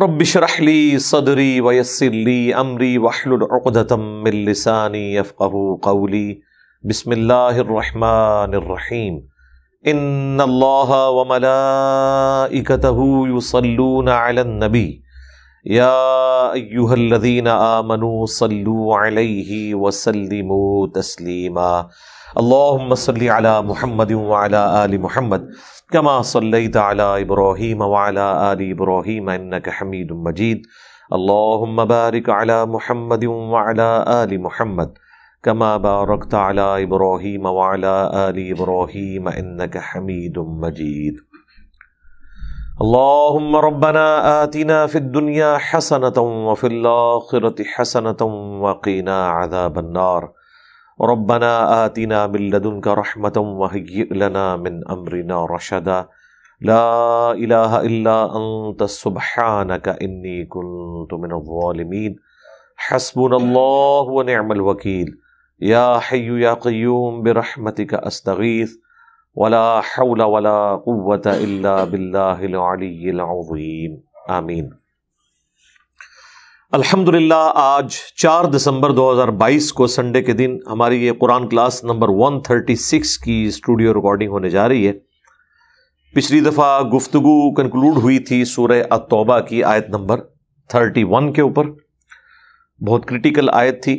रबिशरहली सदरी वयसरली अमरी वाहलतमिलसानी अफ़क़ कौली बसमीम इन वमलाकतहूसलनबी यादीन आमनु सल्लु अलैहि वसल्लिमु तस्लीमा अल्लाहुम्म सल्लि अला मुहम्मद व अला आलि मुहम्मद كما صليت على ابراهيم وعلى ال ابراهيم انك حميد مجيد اللهم بارك على محمد وعلى ال محمد كما باركت على ابراهيم وعلى ال ابراهيم انك حميد مجيد اللهم ربنا اتنا في الدنيا حسنه وفي الاخره حسنه وقنا عذاب النار ربنا آتنا من لدنك رحمة وهيئ لنا من أمرنا رشدا لا إله إلا أنت سبحانك إني كنت من الظالمين حسبنا الله ونعم الوكيل يا حي يا قيوم برحمتك أستغيث ولا حول ولا قوة إلا بالله العلي العظيم آمين अल्हम्दुलिल्लाह आज 4 दिसंबर 2022 को संडे के दिन हमारी ये कुरान क्लास नंबर 136 की स्टूडियो रिकॉर्डिंग होने जा रही है पिछली दफ़ा गुफ्तु कंक्लूड हुई थी सूर्य अतौबा की आयत नंबर 31 के ऊपर बहुत क्रिटिकल आयत थी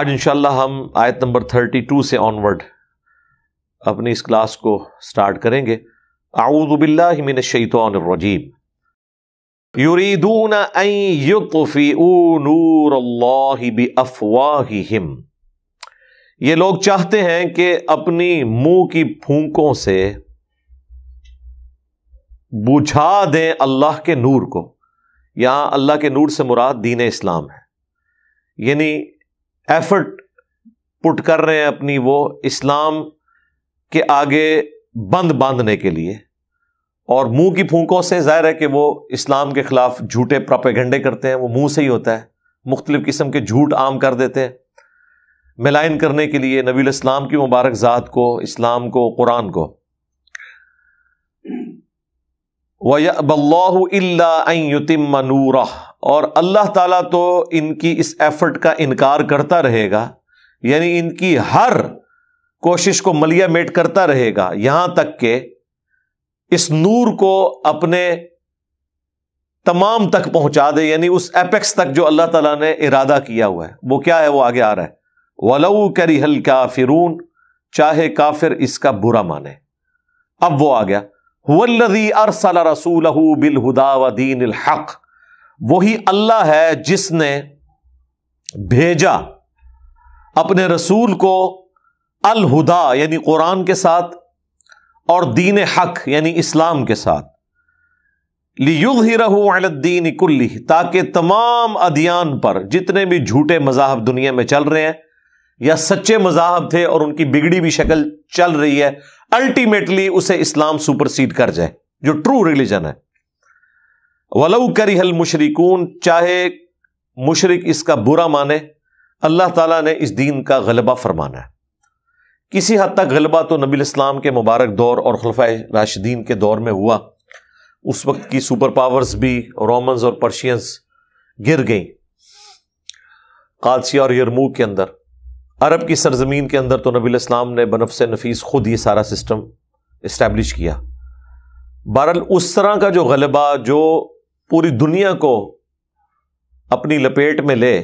आज इंशाल्लाह हम आयत नंबर 32 से ऑनवर्ड अपनी इस क्लास को स्टार्ट करेंगे आऊदबिल्लामिनशैतरजीम युरीदून अफवाहिम ये लोग चाहते हैं कि अपनी मुंह की फूंकों से बुझा दें अल्लाह के नूर को यहां अल्लाह के नूर से मुराद दीन इस्लाम है यानी एफर्ट पुट कर रहे हैं अपनी वो इस्लाम के आगे बंद बांधने के लिए और मुंह की फूकों से जाहिर है कि वो इस्लाम के खिलाफ झूठे प्रोपेगेंडे करते हैं वो मुंह से ही होता है मुख्तलिफ किस्म के झूठ आम कर देते हैं मिलाइन करने के लिए नबील इस्लाम की मुबारक ज़ात को इस्लाम को कुरान को वल्लातिम और अल्लाह ताला तो इनकी इस एफर्ट का इनकार करता रहेगा यानी इनकी हर कोशिश को मलिया मेट करता रहेगा यहां तक के इस नूर को अपने तमाम तक पहुंचा दे यानी उस एपेक्स तक जो अल्लाह तला ने इरादा किया हुआ है वो क्या है वो आगे आ रहा है वलऊ करी हल काफिरून चाहे काफिर इसका बुरा माने अब वो आ गया वल्लदी अरसल रसूल बिल हुदा वदीन हक वही अल्लाह है जिसने भेजा अपने रसूल को अलहुदा यानी कुरान के साथ और दीन हक यानी इस्लाम के साथ लियुद ही रहूद्दीन कुल्ली ताकि तमाम अदियान पर जितने भी झूठे मजाहब दुनिया में चल रहे हैं या सच्चे मजाहब थे और उनकी बिगड़ी भी शक्ल चल रही है अल्टीमेटली उसे इस्लाम सुपरसीड कर जाए जो ट्रू रिलीजन है वलऊ करी हल मुशरकून चाहे मुशरक इसका बुरा माने अल्लाह ताला ने इस दीन का गलबा फरमाना है किसी हद तक गलबा तो नबी इस्लाम के मुबारक दौर और खलफा राशिदीन के दौर में हुआ उस वक्त की सुपर पावर्स भी रोमन्स और पर्शियंस गिर गई कादसिया और यरमू के अंदर अरब की सरजमीन के अंदर तो नबी इस्लाम ने बनफ नफीस खुद ये सारा सिस्टम इस्टेब्लिश किया बहरल उस तरह का जो गलबा जो पूरी दुनिया को अपनी लपेट में ले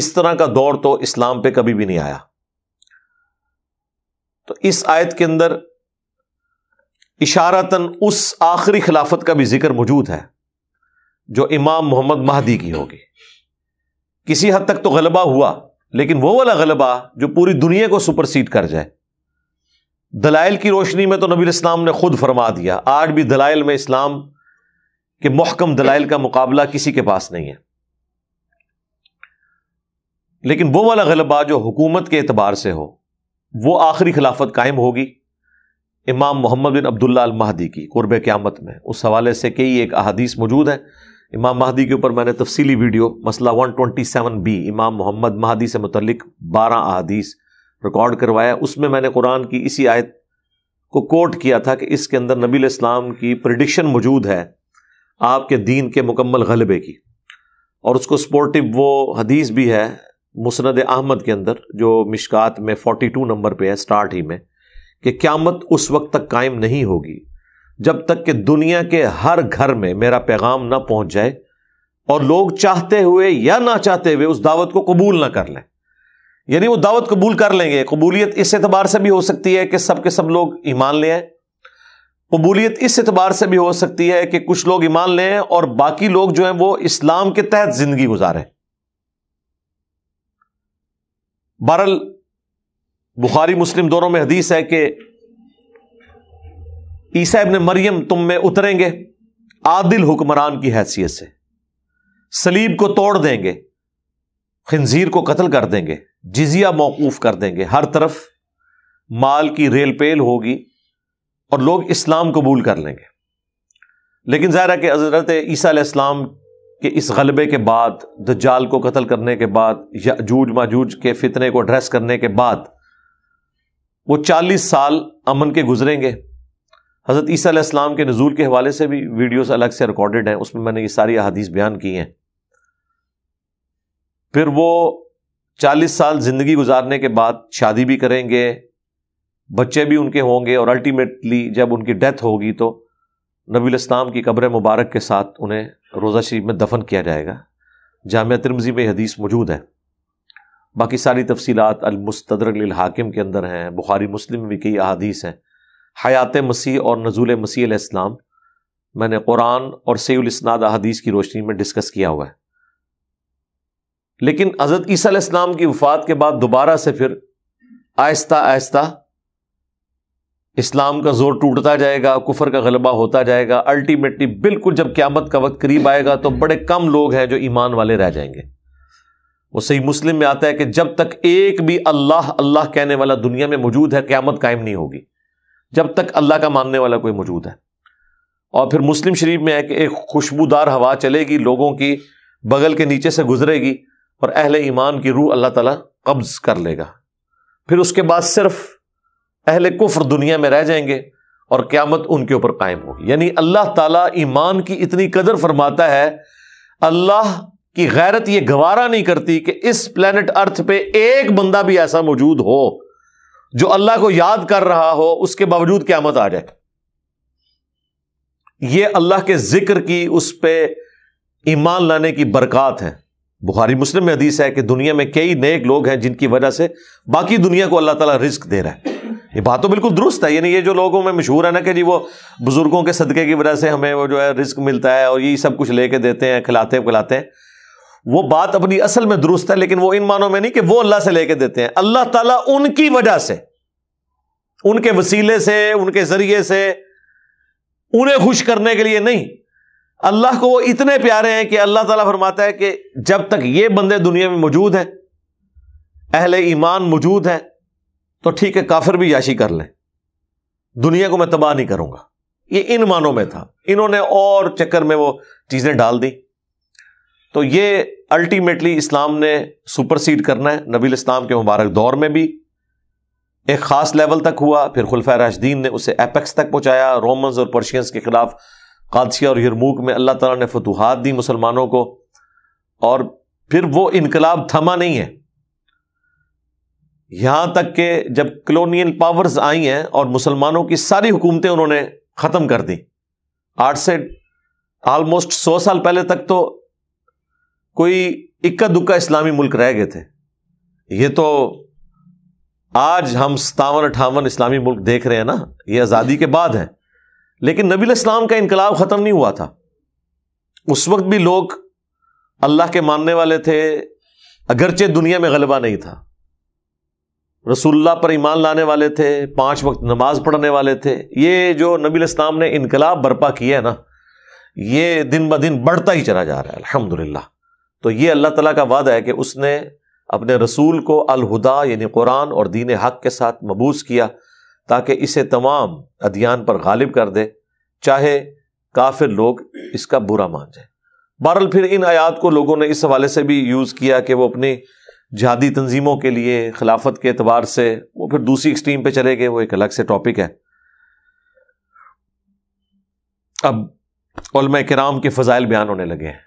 इस तरह का दौर तो इस्लाम पे कभी भी नहीं आया तो इस आयत के अंदर इशारतन उस आखिरी खिलाफत का भी जिक्र मौजूद है जो इमाम मोहम्मद महदी की होगी किसी हद तक तो गलबा हुआ लेकिन वो वाला गलबा जो पूरी दुनिया को सुपरसीड कर जाए दलाइल की रोशनी में तो नबी इस्लाम ने खुद फरमा दिया आज भी दलाइल में इस्लाम के महकम दलाइल का मुकाबला किसी के पास नहीं है लेकिन वो वाला गलबा जो हुकूमत के अतबार से हो वो आखिरी खिलाफत कायम होगी इमाम मोहम्मद बिन अब्दुल्ला अल महदी की कुरब क़्यामत में उस हवाले से कई एक अहदीस मौजूद है इमाम महदी के ऊपर मैंने तफसीली वीडियो मसला 127 बी इमाम मोहम्मद महदी से मुतलिक बारह अहदीस रिकॉर्ड करवाया उसमें मैंने कुरान की इसी आयत को कोट किया था कि इसके अंदर नबी इस्लाम की प्रडिक्शन मौजूद है आपके दीन के मुकम्मल गलबे की और उसको सपोर्टिव वो हदीस भी है मुसनद अहमद के अंदर जो मिशकात में फोर्टी टू नंबर पर है स्टार्ट ही में कि क्यामत उस वक्त तक कायम नहीं होगी जब तक कि दुनिया के हर घर में मेरा पैगाम ना पहुंच जाए और लोग चाहते हुए या ना चाहते हुए उस दावत को कबूल ना कर लें यानी वो दावत कबूल कर लेंगे कबूलियत इस एतबार से भी हो सकती है कि सब के सब लोग ईमान ले आए कबूलियत इस एतबार से भी हो सकती है कि कुछ लोग ईमान लें और बाकी लोग जो हैं वो इस्लाम के तहत ज़िंदगी गुजारें बहरल बुखारी मुस्लिम दोनों में हदीस है कि ईसा इबन मरियम तुम में उतरेंगे आदिल हुक्मरान की हैसियत से सलीब को तोड़ देंगे खंजीर को कत्ल कर देंगे जिजिया मौकूफ़ कर देंगे हर तरफ माल की रेल पेल होगी और लोग इस्लाम कबूल कर लेंगे लेकिन ज़ाहिर है कि हज़रत ईसा इस्लाम कि इस गलबे के बाद द जाल को कत्ल करने के बाद या जूझ माजूज के फितने को एड्रेस करने के बाद वो चालीस साल अमन के गुजरेंगे हज़रत ईसा इस्लाम के नज़ूल के हवाले से भी वीडियोस अलग से रिकॉर्डेड हैं उसमें मैंने ये सारी अदीस बयान की हैं फिर वो चालीस साल ज़िंदगी गुजारने के बाद शादी भी करेंगे बच्चे भी उनके होंगे और अल्टीमेटली जब उनकी डेथ होगी तो नबी इस्लाम की कब्र मुबारक के साथ उन्हें रोज़ा शरीफ में दफन किया जाएगा जाम तिरमजी में हदीस मौजूद है बाकी सारी तफसीत अलमस्तरक हाकिम के अंदर हैं बुखारी मुस्लिम भी कई अदीस हैं हयात मसीह और नजूल मसीह इस्लाम मैंने कुरान और सैलस्नाद अदीस की रोशनी में डिस्कस किया हुआ है लेकिन अजरत ईसा इस्लाम की वफ़ात के बाद दोबारा से फिर आहिस्ता आहिस्ता इस्लाम का जोर टूटता जाएगा कुफर का गलबा होता जाएगा अल्टीमेटली बिल्कुल जब क्यामत का वक्त करीब आएगा तो बड़े कम लोग हैं जो ईमान वाले रह जाएंगे वो सही मुस्लिम में आता है कि जब तक एक भी अल्लाह अल्लाह कहने वाला दुनिया में मौजूद है क्यामत कायम नहीं होगी जब तक अल्लाह का मानने वाला कोई मौजूद है और फिर मुस्लिम शरीफ में है कि एक खुशबूदार हवा चलेगी लोगों की बगल के नीचे से गुजरेगी और अहल ईमान की रूह अल्लाह ताला कब्ज कर लेगा फिर उसके बाद सिर्फ अहले कुफ्र दुनिया में रह जाएंगे और क्यामत उनके ऊपर कायम होगी यानी अल्लाह ताला ईमान की इतनी कदर फरमाता है अल्लाह की गैरत ये गवारा नहीं करती कि इस प्लानट अर्थ पे एक बंदा भी ऐसा मौजूद हो जो अल्लाह को याद कर रहा हो उसके बावजूद क्यामत आ जाए ये अल्लाह के जिक्र की उस पर ईमान लाने की बरकत है बुखारी मुस्लिम में हदीस है कि दुनिया में कई नेक लोग हैं जिनकी वजह से बाकी दुनिया को अल्लाह ताला रिस्क दे रहा है ये बात तो बिल्कुल दुरुस्त है यानी ये जो लोगों में मशहूर है ना कि जी वो बुजुर्गों के सदक़े की वजह से हमें वो जो है रिस्क मिलता है और ये सब कुछ लेके देते हैं खिलाते खिलाते हैं वो बात अपनी असल में दुरुस्त है लेकिन वो इन मानों में नहीं कि वो अल्लाह से लेके देते हैं अल्लाह ताला उनकी वजह से उनके वसीले से उनके जरिए से उन्हें खुश करने के लिए नहीं अल्लाह को वो इतने प्यारे हैं कि अल्लाह ताला फरमाता है कि जब तक ये बंदे दुनिया में मौजूद हैं अहले ईमान मौजूद हैं तो ठीक है काफिर भी याशी कर लें दुनिया को मैं तबाह नहीं करूंगा ये इन मानों में था इन्होंने और चक्कर में वो चीज़ें डाल दी तो ये अल्टीमेटली इस्लाम ने सुपरसीड करना है नबी इस्लाम के मुबारक दौर में भी एक ख़ास लेवल तक हुआ फिर खुलफा राशदीन ने उसे एपेक्स तक पहुँचाया रोमन्स और पर्शियंस के ख़िलाफ़ कादसिया और यरमूक में अल्लाह तला ने फतूहत दी मुसलमानों को और फिर वो इनकलाब थमा नहीं है यहां तक के जब कलोनियल पावर्स आई हैं और मुसलमानों की सारी हुकूमतें उन्होंने ख़त्म कर दी आठ से आलमोस्ट सौ साल पहले तक तो कोई इक्का दुक्का इस्लामी मुल्क रह गए थे ये तो आज हम सतावन अठावन इस्लामी मुल्क देख रहे हैं ना ये आज़ादी के बाद है लेकिन नबी इस्लाम का इनकलाब ख़त्म नहीं हुआ था उस वक्त भी लोग अल्लाह के मानने वाले थे अगरचे दुनिया में गलबा नहीं था रसुल्ला पर ईमान लाने वाले थे पांच वक्त नमाज पढ़ने वाले थे ये जो नबी इस्लाम ने इनकलाब बर्पा किया है ना ये दिन ब दिन बढ़ता ही चला जा रहा है अल्हम्दुलिल्लाह तो ये अल्लाह तला का वादा है कि उसने अपने रसूल को अलहुदा यानी कुरान और दीन हक के साथ मबूस किया ताकि इसे तमाम अध्यान पर गालिब कर दे चाहे काफिर लोग इसका बुरा मान जाए बहरल फिर इन आयात को लोगों ने इस हवाले से भी यूज़ किया कि वो अपनी जहादी तंजीमों के लिए खिलाफत के अतबार से वो फिर दूसरी एक्सट्रीम पर चले गए वो एक अलग से टॉपिक है अब कराम के फ़जाइल बयान होने लगे हैं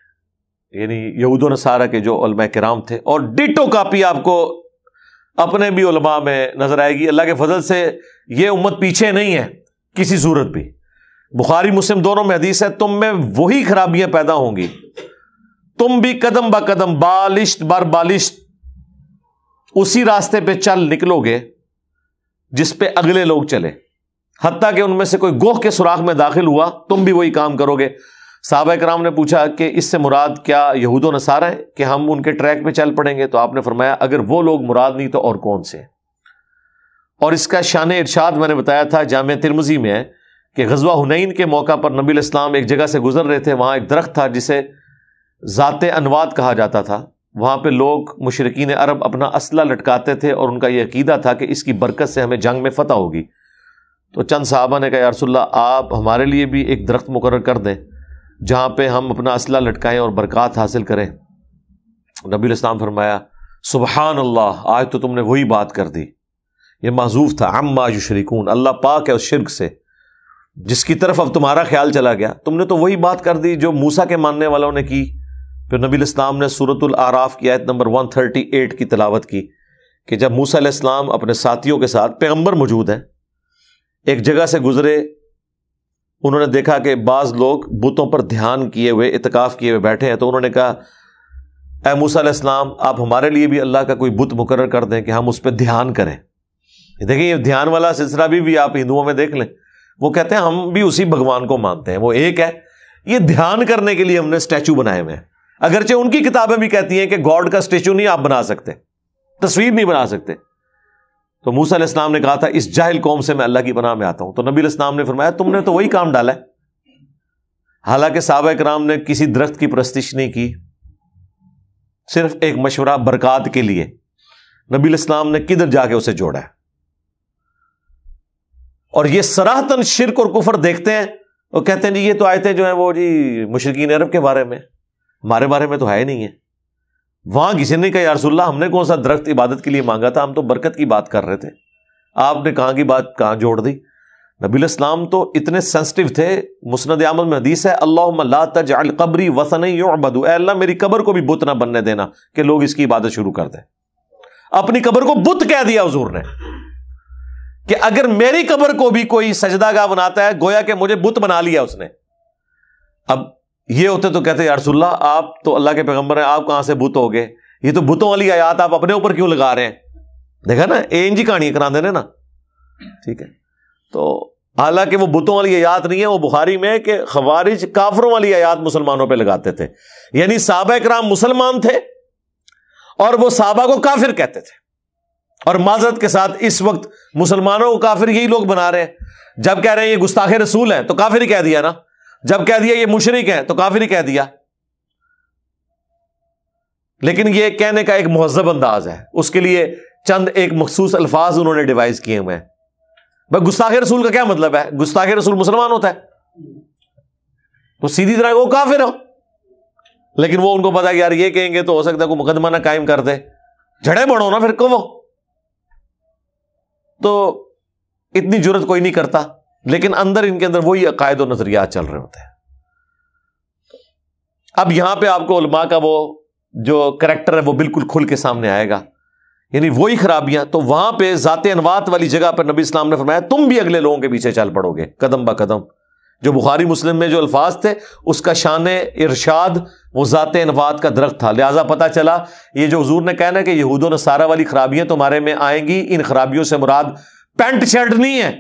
यानी यहूद नसारा के जो कराम थे और डिटो कापी आपको अपने भी उलमा में नजर आएगी अल्लाह के फजल से यह उम्मत पीछे नहीं है किसी सूरत भी बुखारी मुस्लिम दोनों में हदीस है तुम में वही खराबियां पैदा होंगी तुम भी कदम बा कदम बालिश्त बार बालिश्त उसी रास्ते पे चल निकलोगे जिस पे अगले लोग चले हती कि उनमें से कोई गोह के सुराख में दाखिल हुआ तुम भी वही काम करोगे साहब कराम ने पूछा कि इससे मुराद क्या यहूद नसार है कि हम उनके ट्रैक पे चल पड़ेंगे तो आपने फरमाया अगर वो लोग मुराद नहीं तो और कौन से और इसका शान इरशाद मैंने बताया था जाम तिरमजी में कि गजवा हुनैन के मौका पर नबी इस्लाम एक जगह से गुजर रहे थे वहां एक दरख्त था जिसे ज़ात अनवाद कहा जाता था वहाँ पर लोग मुशरकिन अरब अपना असला लटकाते थे और उनका यह अकीदा था कि इसकी बरकत से हमें जंग में फ़तह होगी तो चंद साहबा ने कहा यारसोल्ला आप हमारे लिए भी एक दरख्त मुकर कर दें जहाँ पर हम अपना असला लटकाएं और बरक़ात हासिल करें नबी इस्लाम फरमाया सुबहान अल्लाह आज तो तुमने वही बात कर दी ये महजूफ था अम्मा युशरिकून अल्लाह पाक है उस शिरक से जिसकी तरफ अब तुम्हारा ख्याल चला गया तुमने तो वही बात कर दी जो मूसा के मानने वालों ने की फिर नबी इस्लाम ने सूरतुल आराफ की आयत नंबर 138 की तलावत की कि जब मूसा इस्लाम अपने साथियों के साथ पैगंबर मौजूद हैं एक जगह से गुजरे उन्होंने देखा कि बाज़ लोग बुतों पर ध्यान किए हुए इतकाफ़ किए हुए बैठे हैं तो उन्होंने कहा ए मूसा इस्लाम आप हमारे लिए भी अल्लाह का कोई बुत मुकर कर दें कि हम उस पर ध्यान करें देखिए ये ध्यान वाला सिलसिला भी, भी आप हिंदुओं में देख लें वो कहते हैं हम भी उसी भगवान को मानते हैं वो एक है ये ध्यान करने के लिए हमने स्टैचू बनाए हुए हैं अगरचे उनकी किताबें भी कहती हैं कि गॉड का स्टेचू नहीं आप बना सकते तस्वीर नहीं बना सकते तो मूसा इस्लाम ने कहा था इस जाहिल कौम से मैं अल्लाह की बना में आता हूं तो नबी इस्लाम ने फरमाया तुमने तो वही काम डाला है हालांकि साहब कराम ने किसी दरख्त की प्रस्तिश नहीं की सिर्फ एक मशवरा बरकत के लिए नबी इस्लाम ने किधर जाके उसे जोड़ा है और यह सराहतन शिरक और कुफर देखते हैं और कहते हैं जी ये तो आयतें जो है वो जी मुशरकिन अरब के बारे में हमारे बारे में तो है नहीं है वहां किसी ने कहा यारसुल्ला हमने कौन सा दरख्त इबादत के लिए मांगा था हम तो बरकत की बात कर रहे थे आपने कहा की बात कहां जोड़ दी नबी इस्लाम तो इतने सेंसिटिव थे मुस्द आमद में हदीस है अल्लाह तज कबरी वसन बदू अल्लाह मेरी कबर को भी बुत ना बनने देना कि लोग इसकी इबादत शुरू कर दे अपनी कबर को बुत कह दिया हजूर ने कि अगर मेरी कबर को भी कोई सजदागा बनाता है गोया के मुझे बुत बना लिया उसने अब ये होते तो कहते यारसुल्ला आप तो अल्लाह के पैगंबर हैं आप कहां से बुत हो गए ये तो बुतों वाली आयात आप अपने ऊपर क्यों लगा रहे हैं देखा ना ए जी कहानी करा देने ना ठीक है तो हालांकि वो बुतों वाली आयात नहीं है वो बुखारी में कि खवारिज काफरों वाली आयात मुसलमानों पर लगाते थे यानी साहबा कराम मुसलमान थे और वो साहबा को काफिर कहते थे और माजरत के साथ इस वक्त मुसलमानों को काफिर यही लोग बना रहे हैं जब कह रहे हैं ये गुस्ताखे रसूल है तो काफिर ही कह दिया ना जब कह दिया ये मुशरक है तो काफिर ही कह दिया लेकिन ये कहने का एक महजब अंदाज है उसके लिए चंद एक मखसूस अल्फाज उन्होंने डिवाइज किए हुए हैं भाई गुस्ताखे रसूल का क्या मतलब है गुस्ताखे रसूल मुसलमान होता है तो सीधी तरह वो काफिर हो लेकिन वो उनको पता यार ये कहेंगे तो हो सकता है कोई मुकदमा ना कायम कर दे झड़े बढ़ो ना फिर को वो तो इतनी जरूरत कोई नहीं करता लेकिन अंदर इनके अंदर वही अकायद और चल रहे होते हैं अब यहां पे आपको उलमा का वो जो करेक्टर है वो बिल्कुल खुल के सामने आएगा यानी वही खराबियां तो वहां पे ज़ात अनवात वाली जगह पर नबी इस्लाम ने फरमाया तुम भी अगले लोगों के पीछे चल पड़ोगे कदम ब कदम जो बुखारी मुस्लिम में जो अल्फाज थे उसका शान इरशाद वो ज़ात अनवात का दरख्त था लिहाजा पता चला ये जो हजूर ने कहना कि ने सारा वाली खराबियां तुम्हारे में आएंगी इन खराबियों से मुराद पेंट शर्ट नहीं है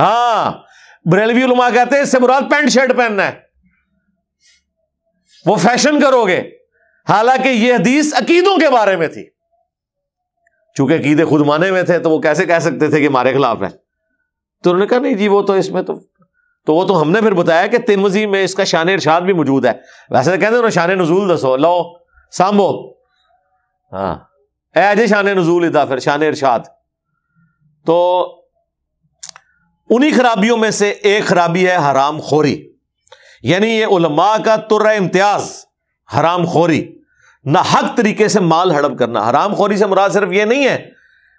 हाँ बरेलवी उलमा कहते हैं इससे मुराद पैंट शर्ट पहनना है वो फैशन करोगे हालांकि यह हदीस अकीदों के बारे में थी चूंकि अकीदे खुद माने में थे तो वो कैसे कह सकते थे कि हमारे खिलाफ है तो उन्होंने कहा नहीं जी वो तो इसमें तो तो वो तो हमने फिर बताया कि तिरमजी में इसका शान इरशाद भी मौजूद है वैसे तो कहते शान नजूल दसो लो सांभो हाँ ए जे शान नजूल इधा फिर शान इरशाद तो उन्हीं खराबियों में से एक खराबी है हराम खोरी यानी ये उलमा का तुर इम्तियाज हराम खोरी ना हक तरीके से माल हड़प करना हराम खोरी से मुराद सिर्फ ये नहीं है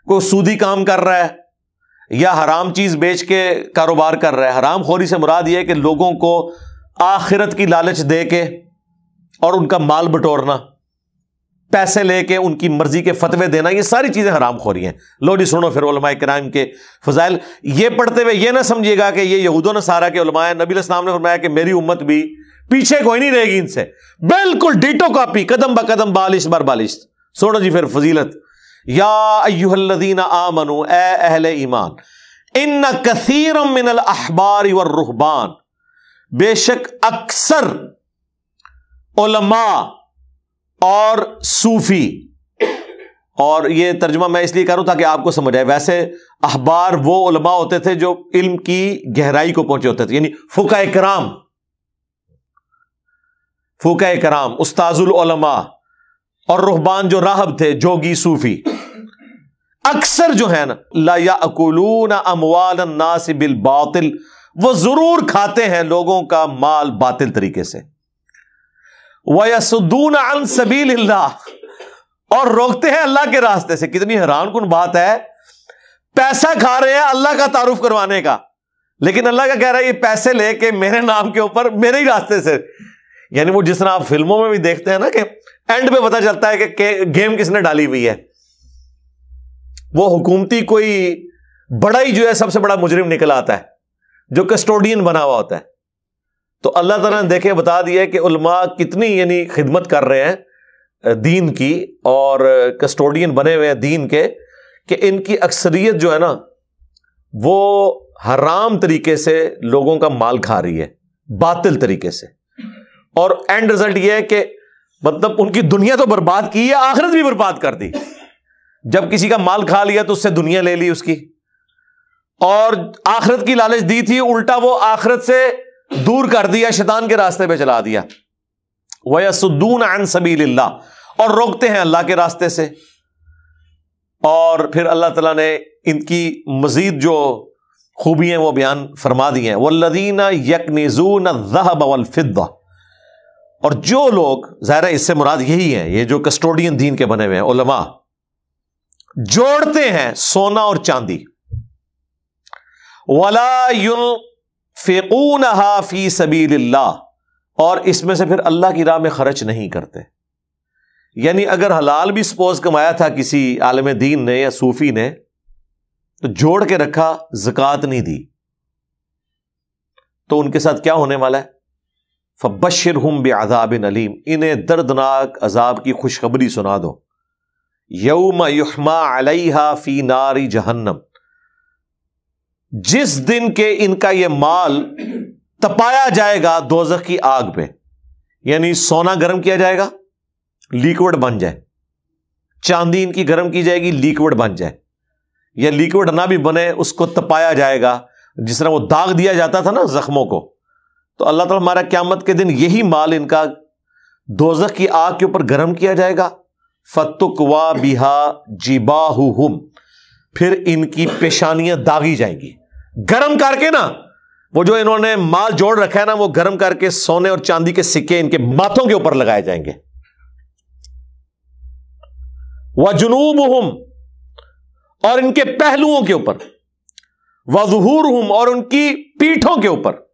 कोई सूदी काम कर रहा है या हराम चीज बेच के कारोबार कर रहा है हराम खोरी से मुराद ये कि लोगों को आखिरत की लालच दे के और उनका माल बटोरना पैसे लेके उनकी मर्जी के फतवे देना ये सारी चीज़ें हराम रही हैं लोडी सुनो फिर क्राइम के फजाइल ये पढ़ते हुए ये ना समझिएगा कि ये यहूदों ने सारा के उलमाए नबी इस्लाम ने फरमाया कि मेरी उम्मत भी पीछे कोई नहीं रहेगी इनसे बिल्कुल डिटो कापी कदम ब कदम बालिश बर बालिश सुनो जी फिर फजीलत या आ आमनु एहल ईमान इन कसीर मिनल अहबार रुहबान बेशक अक्सर और सूफी और ये तर्जमा मैं इसलिए करूं ताकि आपको समझ आए वैसे अखबार वो उलमा होते थे जो इल्म की गहराई को पहुंचे होते थे यानी फुका कराम फुका कराम उस्ताजुल उलमा और रुहबान जो राहब थे जोगी सूफी अक्सर जो है ना लाया अकुलून अमवाल नासिबिल बातिल वो जरूर खाते हैं लोगों का माल बातिल तरीके से वयसुद्दून अन सबील और रोकते हैं अल्लाह के रास्ते से कितनी हैरान कन बात है पैसा खा रहे हैं अल्लाह का तारुफ करवाने का लेकिन अल्लाह का कह रहा है ये पैसे लेके मेरे नाम के ऊपर मेरे ही रास्ते से यानी वो जिस तरह आप फिल्मों में भी देखते हैं ना कि एंड में पता चलता है कि के, गेम किसने डाली हुई है वो हुकूमती कोई बड़ा ही जो है सबसे बड़ा मुजरिम निकल आता है जो कस्टोडियन बना हुआ होता है तो अल्लाह ताला ने देखे बता दिया कि उलमा कितनी यानी खिदमत कर रहे हैं दीन की और कस्टोडियन बने हुए हैं दीन के कि इनकी अक्सरियत जो है ना वो हराम तरीके से लोगों का माल खा रही है बातिल तरीके से और एंड रिजल्ट ये है कि मतलब उनकी दुनिया तो बर्बाद की है आखिरत भी बर्बाद कर दी जब किसी का माल खा लिया तो उससे दुनिया ले ली उसकी और आखरत की लालच दी थी उल्टा वो आखरत से दूर कर दिया शैतान के रास्ते पे चला दिया वयसुद्दून अन सबील और रोकते हैं अल्लाह के रास्ते से और फिर अल्लाह तला ने इनकी मजीद जो खूबी है वह बयान फरमा दी वह वल्लदीना यकनिजून जहबलफिद्दा और जो लोग ज़ाहिर इससे मुराद यही है ये जो कस्टोडियन दीन के बने हुए हैं उलमा जोड़ते हैं सोना और चांदी वला फ़ेकून हाफ़ी सबील्ला और इसमें से फिर अल्लाह की राह में खर्च नहीं करते यानी अगर हलाल भी सपोज कमाया था किसी आलम दीन ने या सूफी ने तो जोड़ के रखा जक़ात नहीं दी तो उनके साथ क्या होने वाला है फबशर हम बे बेआब नलीम इन्हें दर्दनाक अजाब की खुशखबरी सुना दो यौमा युहमा अलहा फी नारी जहन्नम जिस दिन के इनका यह माल तपाया जाएगा दोजक की आग में यानी सोना गर्म किया जाएगा लिक्विड बन जाए चांदी इनकी गर्म की जाएगी लिक्विड बन जाए या लिक्विड ना भी बने उसको तपाया जाएगा जिस तरह वो दाग दिया जाता था ना जख्मों को तो अल्लाह ताला हमारा क्यामत के दिन यही माल इनका दोजख की आग के ऊपर गर्म किया जाएगा फतुकवा बिहा जीबाहुम फिर इनकी पेशानियां दागी जाएंगी गर्म करके ना वो जो इन्होंने माल जोड़ रखा है ना वो गर्म करके सोने और चांदी के सिक्के इनके माथों के ऊपर लगाए जाएंगे वह जुनूब हम और इनके पहलुओं के ऊपर वजहूर हम और उनकी पीठों के ऊपर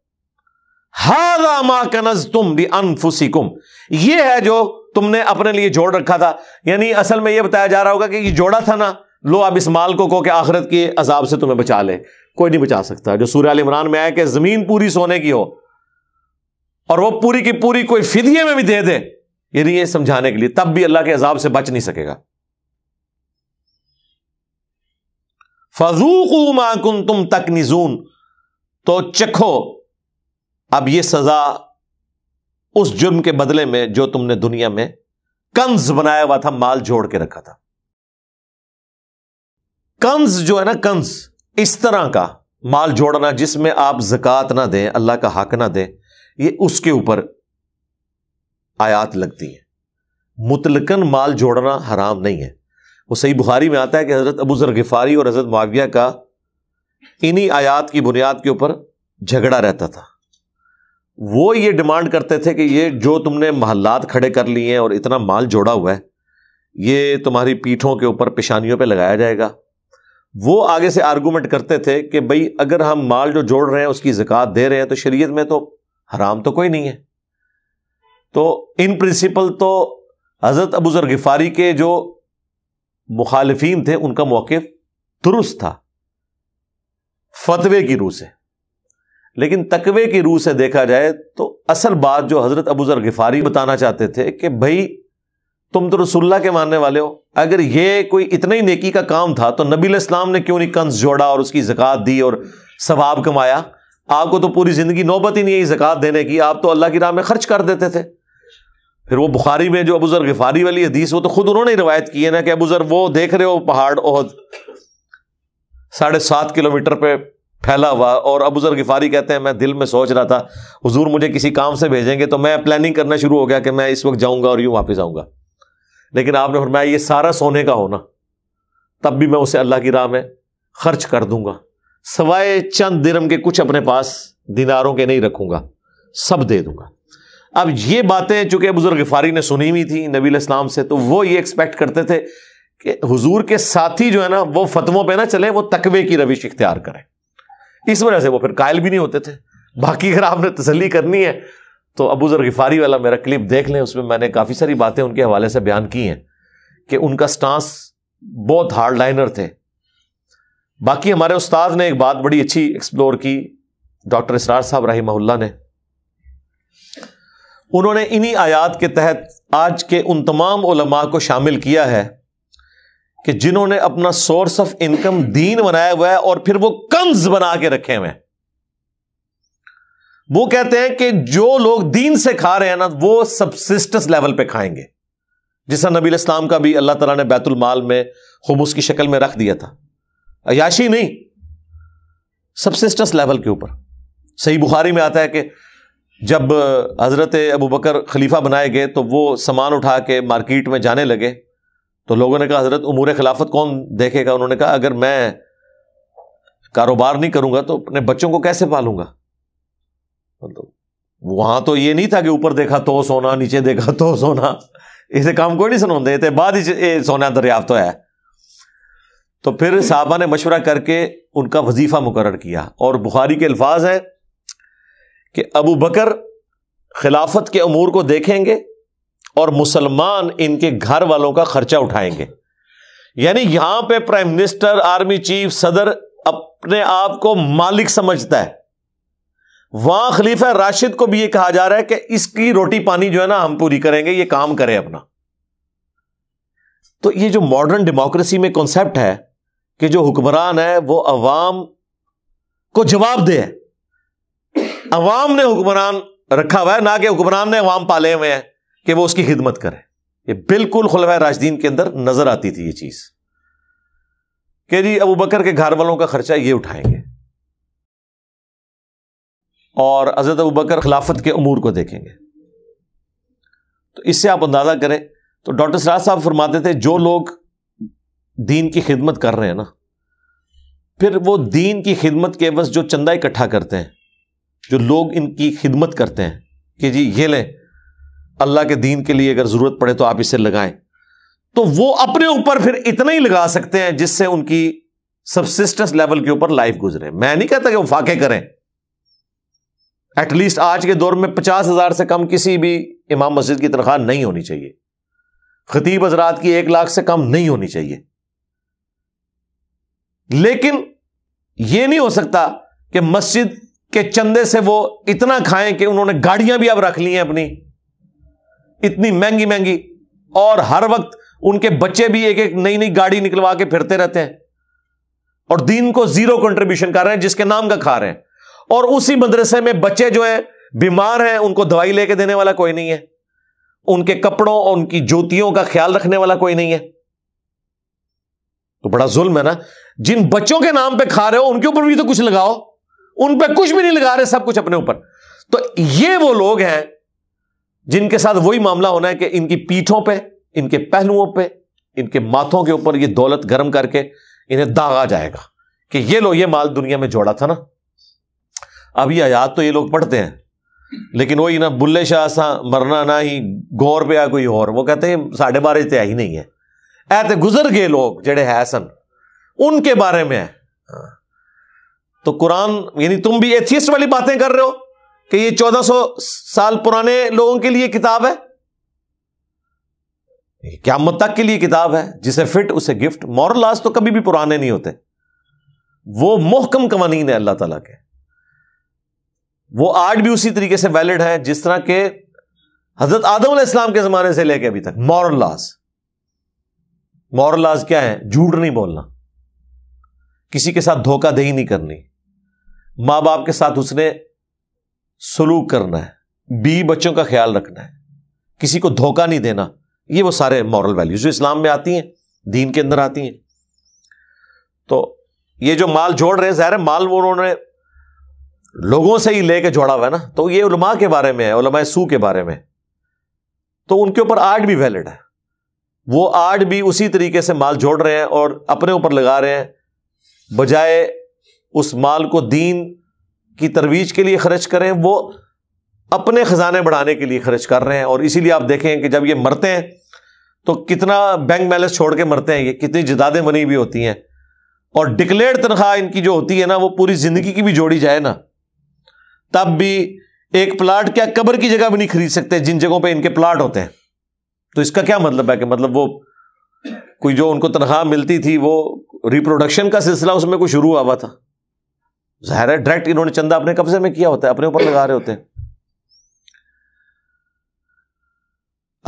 हादा मा कनज तुम दी अनफुसी कुम यह है जो तुमने अपने लिए जोड़ रखा था यानी असल में यह बताया जा रहा होगा कि ये जोड़ा था ना लो अब इस माल को कहो कि आखिरत के अजाब से तुम्हें बचा ले कोई नहीं बचा सकता जो सूर्य इमरान में आया कि जमीन पूरी सोने की हो और वह पूरी की पूरी कोई फिदिये में भी दे दे यानी ये समझाने के लिए तब भी अल्लाह के अजाब से बच नहीं सकेगा फजूकू माकुन तुम तक निजून तो चखो अब यह सजा उस जुर्म के बदले में जो तुमने दुनिया में कंज बनाया हुआ था माल जोड़ के रखा था कंस जो है ना कंस इस तरह का माल जोड़ना जिसमें आप जक़ात ना दें अल्लाह का हक ना दें ये उसके ऊपर आयात लगती है मुतलकन माल जोड़ना हराम नहीं है वो सही बुखारी में आता है कि हज़रत अबू जर गिफारी और हज़रत माविया का इन्हीं आयात की बुनियाद के ऊपर झगड़ा रहता था वो ये डिमांड करते थे कि ये जो तुमने महल्लात खड़े कर लिए हैं और इतना माल जोड़ा हुआ है ये तुम्हारी पीठों के ऊपर पेशानियों पे लगाया जाएगा वो आगे से आर्गूमेंट करते थे कि भाई अगर हम माल जो जोड़ रहे हैं उसकी जक़ात दे रहे हैं तो शरीयत में तो हराम तो कोई नहीं है तो इन प्रिंसिपल तो हज़रत अबूज़र गिफारी के जो मुखालफी थे उनका मौके दुरुस्त था फतवे की रूह से लेकिन तकवे की रूह से देखा जाए तो असल बात जो हज़रत अबूज़र गिफारी बताना चाहते थे कि भाई तुम तो रसुल्ला के मानने वाले हो अगर ये कोई इतना ही नेकी का काम था तो नबी इस्लाम ने क्यों नहीं कंस जोड़ा और उसकी जक़ात दी और सवाब कमाया आपको तो पूरी ज़िंदगी नौबत ही नहीं है जक़ात देने की आप तो अल्लाह की राह में खर्च कर देते थे फिर वो बुखारी में जो अबूज़र गफारी वाली हदीस वो तो खुद उन्होंने ही रवायत की है ना कि अबूज़र वो देख रहे हो पहाड़ ओहद साढ़े सात किलोमीटर पे फैला हुआ और अबूज़र गिफारी कहते हैं मैं दिल में सोच रहा था हजूर मुझे किसी काम से भेजेंगे तो मैं प्लानिंग करना शुरू हो गया कि मैं इस वक्त जाऊंगा और यूं वापस आऊँगा लेकिन आपने फरमाया ये सारा सोने का होना तब भी मैं उसे अल्लाह की राह में खर्च कर दूंगा सवाए चंद दिरम के कुछ अपने पास दिनारों के नहीं रखूंगा सब दे दूंगा अब ये बातें चूंकि बुजुर्ग फारी ने सुनी हुई थी नबी इस्लाम से तो वो ये एक्सपेक्ट करते थे कि हुजूर के साथ ही जो है ना वो फतवों पे ना चले वो तकबे की रविश इख्तियार करें इस वजह से वो फिर कायल भी नहीं होते थे बाकी अगर आपने तसली करनी है तो अबूज़र गिफारी वाला मेरा क्लिप देख लें उसमें मैंने काफ़ी सारी बातें उनके हवाले से बयान की हैं कि उनका स्टांस बहुत हार्ड लाइनर थे बाकी हमारे उस्ताद ने एक बात बड़ी अच्छी एक्सप्लोर की डॉक्टर इसरार साहब रही ने उन्होंने इन्हीं आयात के तहत आज के उन तमाम उलमा को शामिल किया है कि जिन्होंने अपना सोर्स ऑफ इनकम दीन बनाया हुआ है और फिर वो कंज बना के रखे हुए हैं वो कहते हैं कि जो लोग दीन से खा रहे हैं ना वो सबसिस्टस लेवल पे खाएंगे जिसा नबी इस्लाम का भी अल्लाह तला ने बैतुल माल में हमुस की शक्ल में रख दिया था अयाशी नहीं सबसिस्टस लेवल के ऊपर सही बुखारी में आता है कि जब हज़रत अबू बकर खलीफा बनाए गए तो वो सामान उठा के मार्केट में जाने लगे तो लोगों ने कहा हज़रत उमूर खिलाफत कौन देखेगा उन्होंने कहा अगर मैं कारोबार नहीं करूंगा तो अपने बच्चों को कैसे पालूंगा मतलब वहां तो ये नहीं था कि ऊपर देखा तो सोना नीचे देखा तो सोना इसे काम कोई नहीं सुनाते थे बाद सोना दरियाफ्त तो है तो फिर साहबा ने मशवरा करके उनका वजीफा मुकर किया और बुखारी के अल्फाज है कि अबू बकर खिलाफत के अमूर को देखेंगे और मुसलमान इनके घर वालों का खर्चा उठाएंगे यानी यहां पे प्राइम मिनिस्टर आर्मी चीफ सदर अपने आप को मालिक समझता है वहां खलीफा राशिद को भी यह कहा जा रहा है कि इसकी रोटी पानी जो है ना हम पूरी करेंगे ये काम करें अपना तो ये जो मॉडर्न डेमोक्रेसी में कॉन्सेप्ट है कि जो हुक्मरान है वो अवाम को जवाब दे अवाम ने हुक्मरान रखा हुआ है ना कि हुक्मरान ने अवाम पाले हुए हैं कि वो उसकी खिदमत करे ये बिल्कुल खुलवा राजदीन के अंदर नजर आती थी ये चीज कि जी अबू बकर के घर वालों का खर्चा ये उठाएंगे और हज़रत अबू खिलाफत के अमूर को देखेंगे तो इससे आप अंदाज़ा करें तो डॉक्टर सराज साहब फरमाते थे जो लोग दीन की खिदमत कर रहे हैं ना फिर वो दीन की खिदमत के बस जो चंदा इकट्ठा करते हैं जो लोग इनकी खिदमत करते हैं कि जी ये लें अल्लाह के दीन के लिए अगर ज़रूरत पड़े तो आप इसे लगाएं तो वो अपने ऊपर फिर इतना ही लगा सकते हैं जिससे उनकी सबसिस्टेंस लेवल के ऊपर लाइफ गुजरे मैं नहीं कहता कि वो फाके करें एटलीस्ट आज के दौर में पचास हज़ार से कम किसी भी इमाम मस्जिद की तनख्वाह नहीं होनी चाहिए खतीब हजरात की एक लाख से कम नहीं होनी चाहिए लेकिन यह नहीं हो सकता कि मस्जिद के चंदे से वो इतना खाएं कि उन्होंने गाड़ियां भी अब रख ली हैं अपनी इतनी महंगी महंगी और हर वक्त उनके बच्चे भी एक एक नई नई गाड़ी निकलवा के फिरते रहते हैं और दीन को जीरो कंट्रीब्यूशन कर रहे हैं जिसके नाम का खा रहे हैं और उसी मदरसे में बच्चे जो हैं बीमार हैं उनको दवाई लेके देने वाला कोई नहीं है उनके कपड़ों और उनकी जूतियों का ख्याल रखने वाला कोई नहीं है तो बड़ा जुल्म है ना जिन बच्चों के नाम पे खा रहे हो उनके ऊपर भी तो कुछ लगाओ उन पर कुछ भी नहीं लगा रहे सब कुछ अपने ऊपर तो ये वो लोग हैं जिनके साथ वही मामला होना है कि इनकी पीठों पर इनके पहलुओं पर इनके माथों के ऊपर ये दौलत गर्म करके इन्हें दागा जाएगा कि ये लो ये माल दुनिया में जोड़ा था ना अभी ये आयात तो ये लोग पढ़ते हैं लेकिन वही ना बुल्ले शाह सा मरना ना ही गौर पे आ कोई और वो कहते हैं साढ़े बारे तो ही नहीं है ऐ तो गुजर गए लोग जड़े है सन उनके बारे में है तो कुरान यानी तुम भी एथियस्ट वाली बातें कर रहे हो कि ये चौदह सौ साल पुराने लोगों के लिए किताब है क्या मत तक के लिए किताब है जिसे फिट उसे गिफ्ट मॉरल लाज तो कभी भी पुराने नहीं होते वो मोहकम कवानीन है अल्लाह तला के वो आर्ट भी उसी तरीके से वैलिड है जिस तरह के हजरत आदम इस्लाम के जमाने से लेके अभी तक मॉरल लाज मॉरल लाज क्या है झूठ नहीं बोलना किसी के साथ धोखाधही नहीं करनी मां बाप के साथ उसने सलूक करना है बी बच्चों का ख्याल रखना है किसी को धोखा नहीं देना ये वो सारे मॉरल वैल्यूज जो इस्लाम में आती हैं दीन के अंदर आती हैं तो ये जो माल जोड़ रहे हैं ज़ाहिर माल वो उन्होंने लोगों से ही लेके जोड़ा हुआ है ना तो ये उलमा के बारे में है उलमा सू के बारे में तो उनके ऊपर आर्ट भी वैलिड है वो आर्ट भी उसी तरीके से माल जोड़ रहे हैं और अपने ऊपर लगा रहे हैं बजाय उस माल को दीन की तरवीज के लिए खर्च करें वो अपने खजाने बढ़ाने के लिए खर्च कर रहे हैं और इसीलिए आप देखें कि जब ये मरते हैं तो कितना बैंक बैलेंस छोड़ के मरते हैं ये कितनी जिदादें बनी हुई होती हैं और डिक्लेयर तनख्वाह इनकी जो होती है ना वो पूरी जिंदगी की भी जोड़ी जाए ना तब भी एक प्लाट क्या कब्र की जगह भी नहीं खरीद सकते जिन जगहों पे इनके प्लाट होते हैं तो इसका क्या मतलब है कि मतलब वो कोई जो उनको तनख्वाह मिलती थी वो रिप्रोडक्शन का सिलसिला उसमें कोई शुरू हुआ था जाहिर है डायरेक्ट इन्होंने चंदा अपने कब्जे में किया होता है अपने ऊपर लगा रहे होते हैं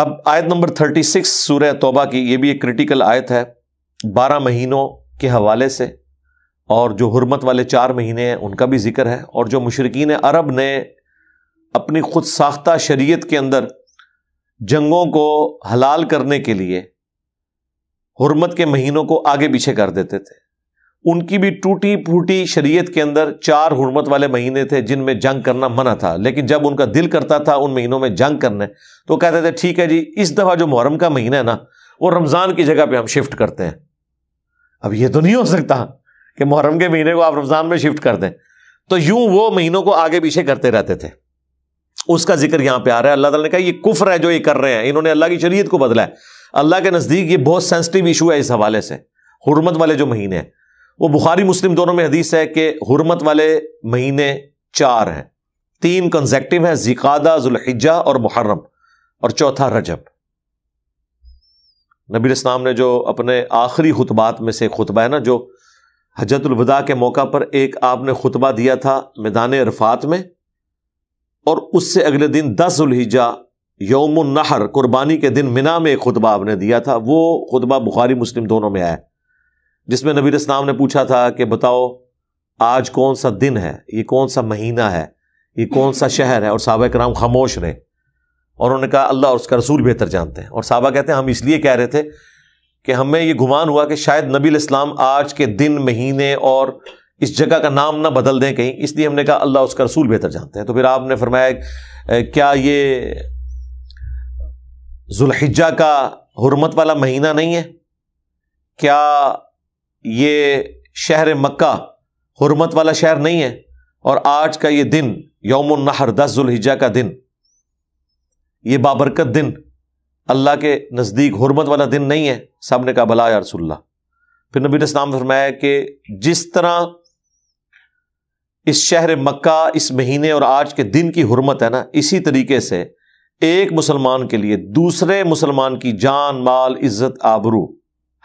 अब आयत नंबर थर्टी सिक्स सूर्य तोबा की ये भी एक क्रिटिकल आयत है बारह महीनों के हवाले से और जो हरमत वाले चार महीने हैं उनका भी जिक्र है और जो मशरकिन अरब ने अपनी खुद साख्ता शरीयत के अंदर जंगों को हलाल करने के लिए हरमत के महीनों को आगे पीछे कर देते थे उनकी भी टूटी फूटी शरीयत के अंदर चार हरमत वाले महीने थे जिनमें जंग करना मना था लेकिन जब उनका दिल करता था उन महीनों में जंग करने तो कहते थे ठीक है जी इस दफ़ा जो मुहर्रम का महीना है ना वो रमज़ान की जगह पे हम शिफ्ट करते हैं अब ये तो नहीं हो सकता कि मुहर्रम के महीने को आप रमज़ान में शिफ्ट कर दें तो यूं वो महीनों को आगे पीछे करते रहते थे उसका जिक्र यहां पे आ रहा है अल्लाह ताला ने कहा ये कुफर है जो ये कर रहे हैं इन्होंने अल्लाह की शरीयत को बदला है अल्लाह के नज़दीक ये बहुत सेंसिटिव इशू है इस हवाले से हुरमत वाले जो महीने हैं वो बुखारी मुस्लिम दोनों में हदीस है कि हुरमत वाले महीने चार हैं तीन कंजेक्टिव है जिकादा जुल्हिजा और मुहर्रम और चौथा रजब नबी इस्लाम ने जो अपने आखिरी खुतबात में से खुतबा है ना जो हजतुलवदा के मौका पर एक आपने खुतबा दिया था मैदान अरफ़ात में और उससे अगले दिन दस उलहिजा यौम नहर कुर्बानी के दिन मिना में एक खुतबा आपने दिया था वो खुतबा बुखारी मुस्लिम दोनों में आया जिसमें नबीर इस्लाम ने पूछा था कि बताओ आज कौन सा दिन है ये कौन सा महीना है ये कौन सा शहर है और साहबा कराम खामोश रहे और उन्होंने कहा अल्लाह और उसका रसूल बेहतर जानते हैं और साहबा कहते हैं हम इसलिए कह रहे थे कि हमें ये गुमान हुआ कि शायद नबी इस्लाम आज के दिन महीने और इस जगह का नाम ना बदल दें कहीं इसलिए हमने कहा अल्लाह उसका रसूल बेहतर जानते हैं तो फिर आपने फरमाया क्या ये जुल्हिजा का हरमत वाला महीना नहीं है क्या ये शहर मक्का हरमत वाला शहर नहीं है और आज का ये दिन यौम नहर दस जुल्हिजा का दिन ये बाबरकत दिन अल्लाह के नज़दीक हरमत वाला दिन नहीं है सब ने कहा भला या रसुल्ला फिर नबी इस्लाम फरमाया कि जिस तरह इस शहर मक्का इस महीने और आज के दिन की हरमत है ना इसी तरीके से एक मुसलमान के लिए दूसरे मुसलमान की जान माल इज्जत आबरू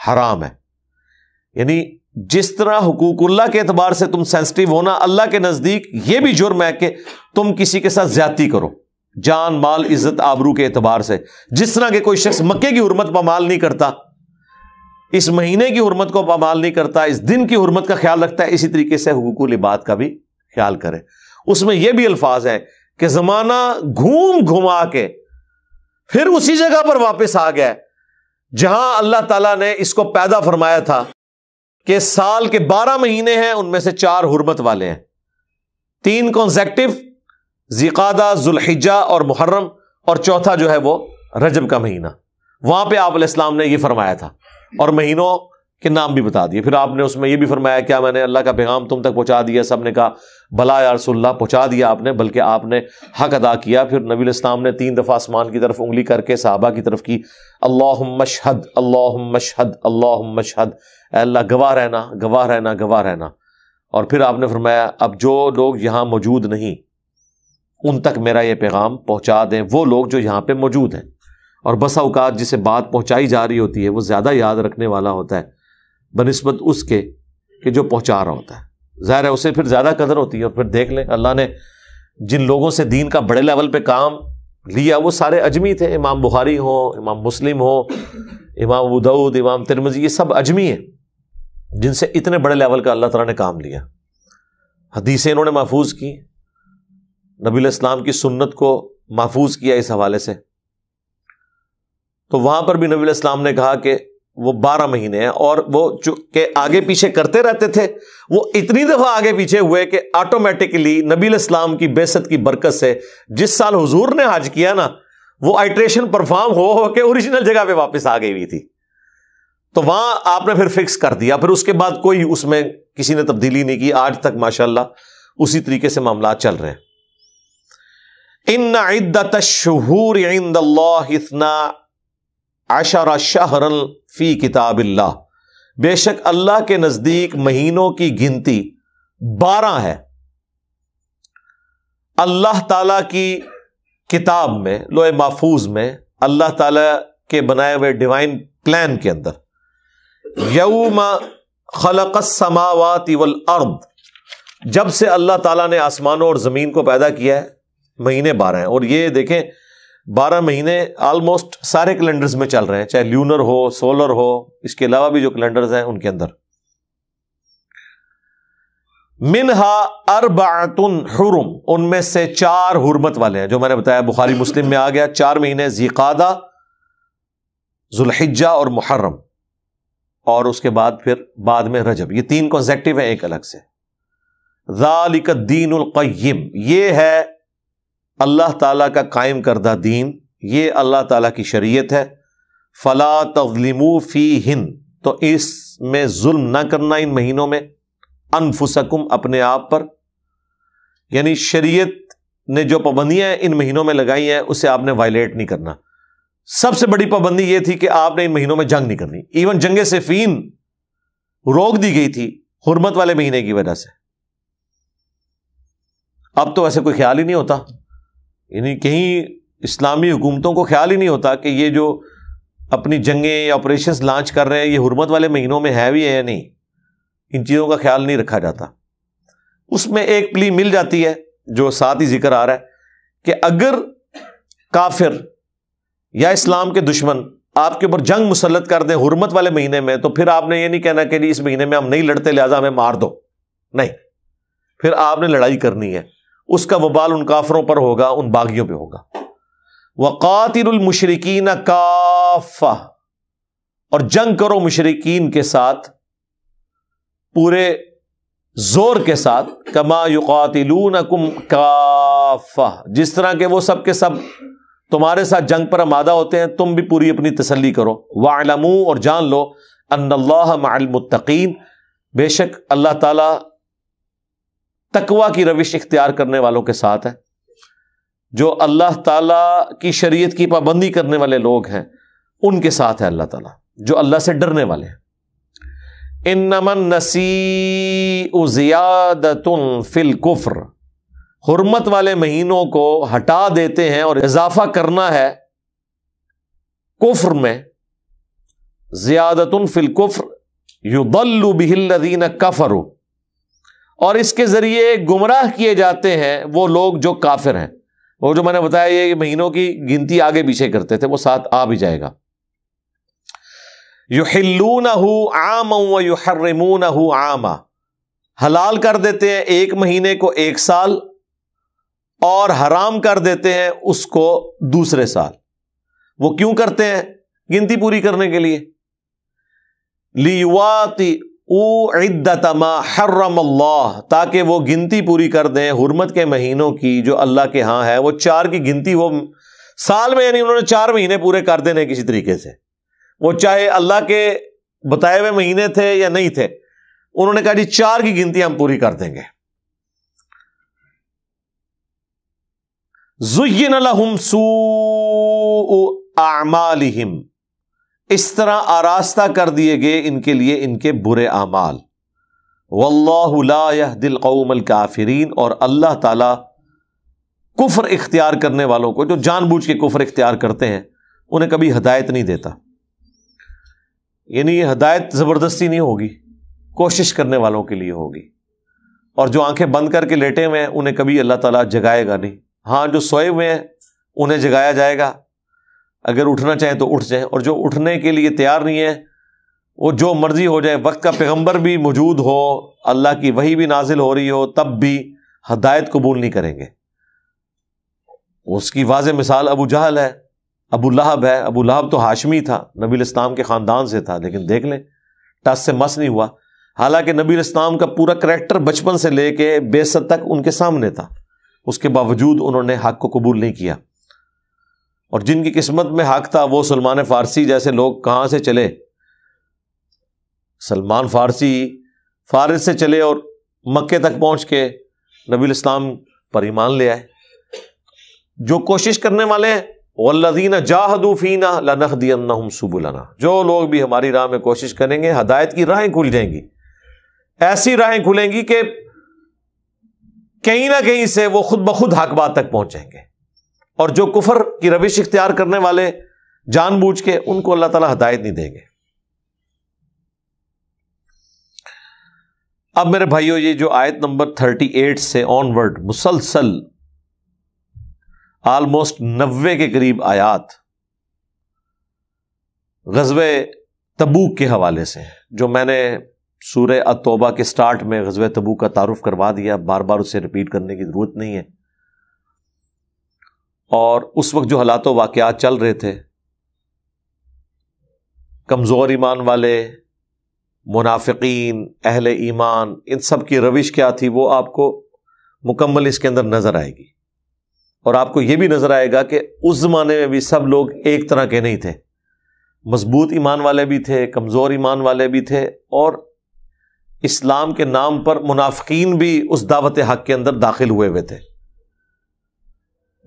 हराम है यानी जिस तरह हुकूकुल्ला के अतबार से तुम सेंसिटिव होना अल्लाह के नज़दीक यह भी जुर्म है कि तुम किसी के साथ ज्यादा करो जान माल इज्जत आबरू के एतबार से जिस तरह के कोई शख्स मक्के की हरमत पामाल नहीं करता इस महीने की हरमत को पामाल नहीं करता इस दिन की हरमत का ख्याल रखता है इसी तरीके से हकूकुल इबाद का भी ख्याल करें उसमें यह भी अल्फाज है कि जमाना घूम घुमा के फिर उसी जगह पर वापस आ गया जहां अल्लाह तला ने इसको पैदा फरमाया था कि साल के बारह महीने हैं उनमें से चार हरमत वाले हैं तीन कॉन्जेक्टिव ज़िकादा जुल्हिजा और मुहर्रम और चौथा जो है वो रजब का महीना वहां पे आप इस्लाम ने ये फरमाया था और महीनों के नाम भी बता दिए फिर आपने उसमें यह भी फरमाया क्या मैंने अल्लाह का पैगाम तुम तक पहुँचा दिया सब ने कहा भला यारसोल्ला पहुँचा दिया आपने बल्कि आपने हक अदा किया फिर नबी इस्लाम ने तीन दफ़ा आसमान की तरफ उंगली करके साहबा की तरफ की अल्लाह मशहद अल्लाह मशहद अल्लाह मशहद अल्लाह गवाह रहना गवाह रहना गवाह रहना और फिर आपने फरमाया अब जो लोग यहाँ मौजूद नहीं उन तक मेरा ये पैगाम पहुँचा दें वो लोग जो यहाँ पर मौजूद हैं और बसा अवकात जिसे बात पहुँचाई जा रही होती है वो ज़्यादा याद रखने वाला होता है बनस्बत उसके कि जो पहुँचा रहा होता है ज़ाहिर है उसे फिर ज़्यादा कदर होती है और फिर देख लें अल्लाह ने जिन लोगों से दीन का बड़े लेवल पर काम लिया वो सारे अजमी थे इमाम बुखारी हो इमाम मुस्लिम हो इमाम अबूदाऊद इमाम तिरमजी ये सब अजमी हैं जिनसे इतने बड़े लेवल का अल्लाह तला ने काम लिया हदीसें इन्होंने महफूज की नबी इस्लाम की सुन्नत को महफूज किया इस हवाले से तो वहां पर भी नबी इस्लाम ने कहा कि वो बारह महीने हैं और वो के आगे पीछे करते रहते थे वो इतनी दफा आगे पीछे हुए कि ऑटोमेटिकली नबी इस्लाम की बेसत की बरकत से जिस साल हुजूर ने हज किया ना वो आइट्रेशन परफॉर्म हो हो के ओरिजिनल जगह पे वापस आ गई हुई थी तो वहां आपने फिर फिक्स कर दिया फिर उसके बाद कोई उसमें किसी ने तब्दीली नहीं की आज तक माशाला उसी तरीके से मामला चल रहे हैं इन इद्दत शहूर इंदना अशरा शहरल फी किताबिल्ला बेशक अल्लाह के नजदीक महीनों की गिनती बारह है अल्लाह तला की किताब में लोहे महफूज में अल्लाह तला के बनाए हुए डिवाइन प्लान के अंदर यऊम खलक समावात वल अर्द जब से अल्लाह ताला ने आसमानों और ज़मीन को पैदा किया है महीने बारह हैं और ये देखें बारह महीने ऑलमोस्ट सारे कैलेंडर्स में चल रहे हैं चाहे ल्यूनर हो सोलर हो इसके अलावा भी जो कैलेंडर्स हैं उनके अंदर मिनहा अरबातुन हुरुम उनमें से चार हुरमत वाले हैं जो मैंने बताया बुखारी मुस्लिम में आ गया चार महीने जीकादा जुलहिज्जा और मुहर्रम और उसके बाद फिर बाद में रजब ये तीन कॉन्जेक्टिव है एक अलग से दालिक दीन उलकयम ये है अल्लाह ताला का कायम करदा दीन ये अल्लाह ताला की शरीयत है फ़ला तजलिमू फ़ी हिन तो में जुल्म ना करना इन महीनों में अनफुसकुम अपने आप पर यानी शरीयत ने जो पाबंदियां इन महीनों में लगाई हैं उसे आपने वायलेट नहीं करना सबसे बड़ी पाबंदी यह थी कि आपने इन महीनों में जंग नहीं करनी इवन जंग फीन रोक दी गई थी हुरमत वाले महीने की वजह से अब तो ऐसे कोई ख्याल ही नहीं होता यानी कहीं इस्लामी हुकूमतों को ख्याल ही नहीं होता कि ये जो अपनी जंगें या ऑपरेशन लॉन्च कर रहे हैं ये हरमत वाले महीनों में है भी है या नहीं इन चीज़ों का ख्याल नहीं रखा जाता उसमें एक प्ली मिल जाती है जो साथ ही जिक्र आ रहा है कि अगर काफिर या इस्लाम के दुश्मन आपके ऊपर जंग मुसलत कर दें हरमत वाले महीने में तो फिर आपने ये नहीं कहना कि इस महीने में हम नहीं लड़ते लिहाजा हमें मार दो नहीं फिर आपने लड़ाई करनी है उसका वबाल उन काफरों पर होगा उन बागियों पर होगा वक़ातिरमशरकिन काफ़ा और जंग करो मुशरकिन के साथ पूरे जोर के साथ कमा युकातिलून कुम काफ़ा जिस तरह के वो सब के सब तुम्हारे साथ जंग पर आमादा होते हैं तुम भी पूरी अपनी तसली करो वालमू और जान लो अनल्लामतकीन बेशक अल्लाह ताला तकवा की रविश इख्तियार करने वालों के साथ है जो अल्लाह ताला की शरीयत की पाबंदी करने वाले लोग हैं उनके साथ है अल्लाह ताला जो अल्लाह से डरने वाले हैं इन नमन नसी उजियादतुन फिल कुफ्र हरमत वाले महीनों को हटा देते हैं और इजाफा करना है कुफ्र में ज्यादतुन फिल कुफ्र युदल्लु बिहिल्लदीन कफरू और इसके ज़रिए गुमराह किए जाते हैं वो लोग जो काफिर हैं वो जो मैंने बताया ये महीनों की गिनती आगे पीछे करते थे वो साथ आ भी जाएगा युहिल्लून आम व युहरमून आमा हलाल कर देते हैं एक महीने को एक साल और हराम कर देते हैं उसको दूसरे साल वो क्यों करते हैं गिनती पूरी करने के लिए लियुआती उद्दतमा हर्रम अल्लाह ताकि वो गिनती पूरी कर दें हरमत के महीनों की जो अल्लाह के यहाँ है वो चार की गिनती वो साल में यानी उन्होंने चार महीने पूरे कर देने किसी तरीके से वो चाहे अल्लाह के बताए हुए महीने थे या नहीं थे उन्होंने कहा जी चार की गिनती हम पूरी कर देंगे जुयन लहुम सू आमालिहिम इस तरह आरास्ता कर दिए गए इनके लिए इनके बुरे आमाल वल्लाह दिल कौमल काफरीन और अल्लाह ताला कुफर इख्तियार करने वालों को जो जानबूझ के कुफर इख्तियार करते हैं उन्हें कभी हदायत नहीं देता यानी ये हदायत ज़बरदस्ती नहीं होगी कोशिश करने वालों के लिए होगी और जो आंखें बंद करके लेटे हुए हैं उन्हें कभी अल्लाह ताला जगाएगा नहीं हाँ जो सोए हुए हैं उन्हें जगाया जाएगा अगर उठना चाहें तो उठ जाए और जो उठने के लिए तैयार नहीं है वो जो मर्जी हो जाए वक्त का पैगम्बर भी मौजूद हो अल्लाह की वही भी नाजिल हो रही हो तब भी हदायत कबूल नहीं करेंगे उसकी वाज मिसाल अबू जहल है अबू लहब है अबू लहब तो हाशमी था नबी इस्लाम के ख़ानदान से था लेकिन देख लें टस से मस नहीं हुआ हालांकि नबी इस्लाम का पूरा करेक्टर बचपन से लेके बेसत तक उनके सामने था उसके बावजूद उन्होंने हक को कबूल नहीं किया और जिनकी किस्मत में हक था वो सलमान फ़ारसी जैसे लोग कहाँ से चले सलमान फ़ारसी फारस से चले और मक्के तक पहुँच के नबी इस्लाम पर ईमान ले आए जो कोशिश करने वाले हैं वल्लदीना जाहदूफीना लनखदीना सुबुलाना जो लोग भी हमारी राह में कोशिश करेंगे हदायत की राहें खुल जाएंगी ऐसी राहें खुलेंगी कि कहीं ना कहीं से वो खुद ब खुद हक तक पहुंचेंगे और जो कुफर की रविश इख्तियार करने वाले जानबूझ के उनको अल्लाह ताला हदायत नहीं देंगे अब मेरे भाइयों ये जो आयत नंबर 38 से ऑनवर्ड मुसलसल आलमोस्ट नब्बे के करीब आयात गजब तबूक के हवाले से जो मैंने सूर्य अतोबा के स्टार्ट में गजब तबूक का तारुफ करवा दिया बार बार उसे रिपीट करने की ज़रूरत नहीं है और उस वक्त जो हालात वाक़ चल रहे थे कमज़ोर ईमान वाले मुनाफिकीन अहल ईमान इन सब की रविश क्या थी वो आपको मुकम्मल इसके अंदर नज़र आएगी और आपको ये भी नज़र आएगा कि उस ज़माने में भी सब लोग एक तरह के नहीं थे मजबूत ईमान वाले भी थे कमज़ोर ईमान वाले भी थे और इस्लाम के नाम पर मुनाफिकीन भी उस दावत हक के अंदर दाखिल हुए हुए थे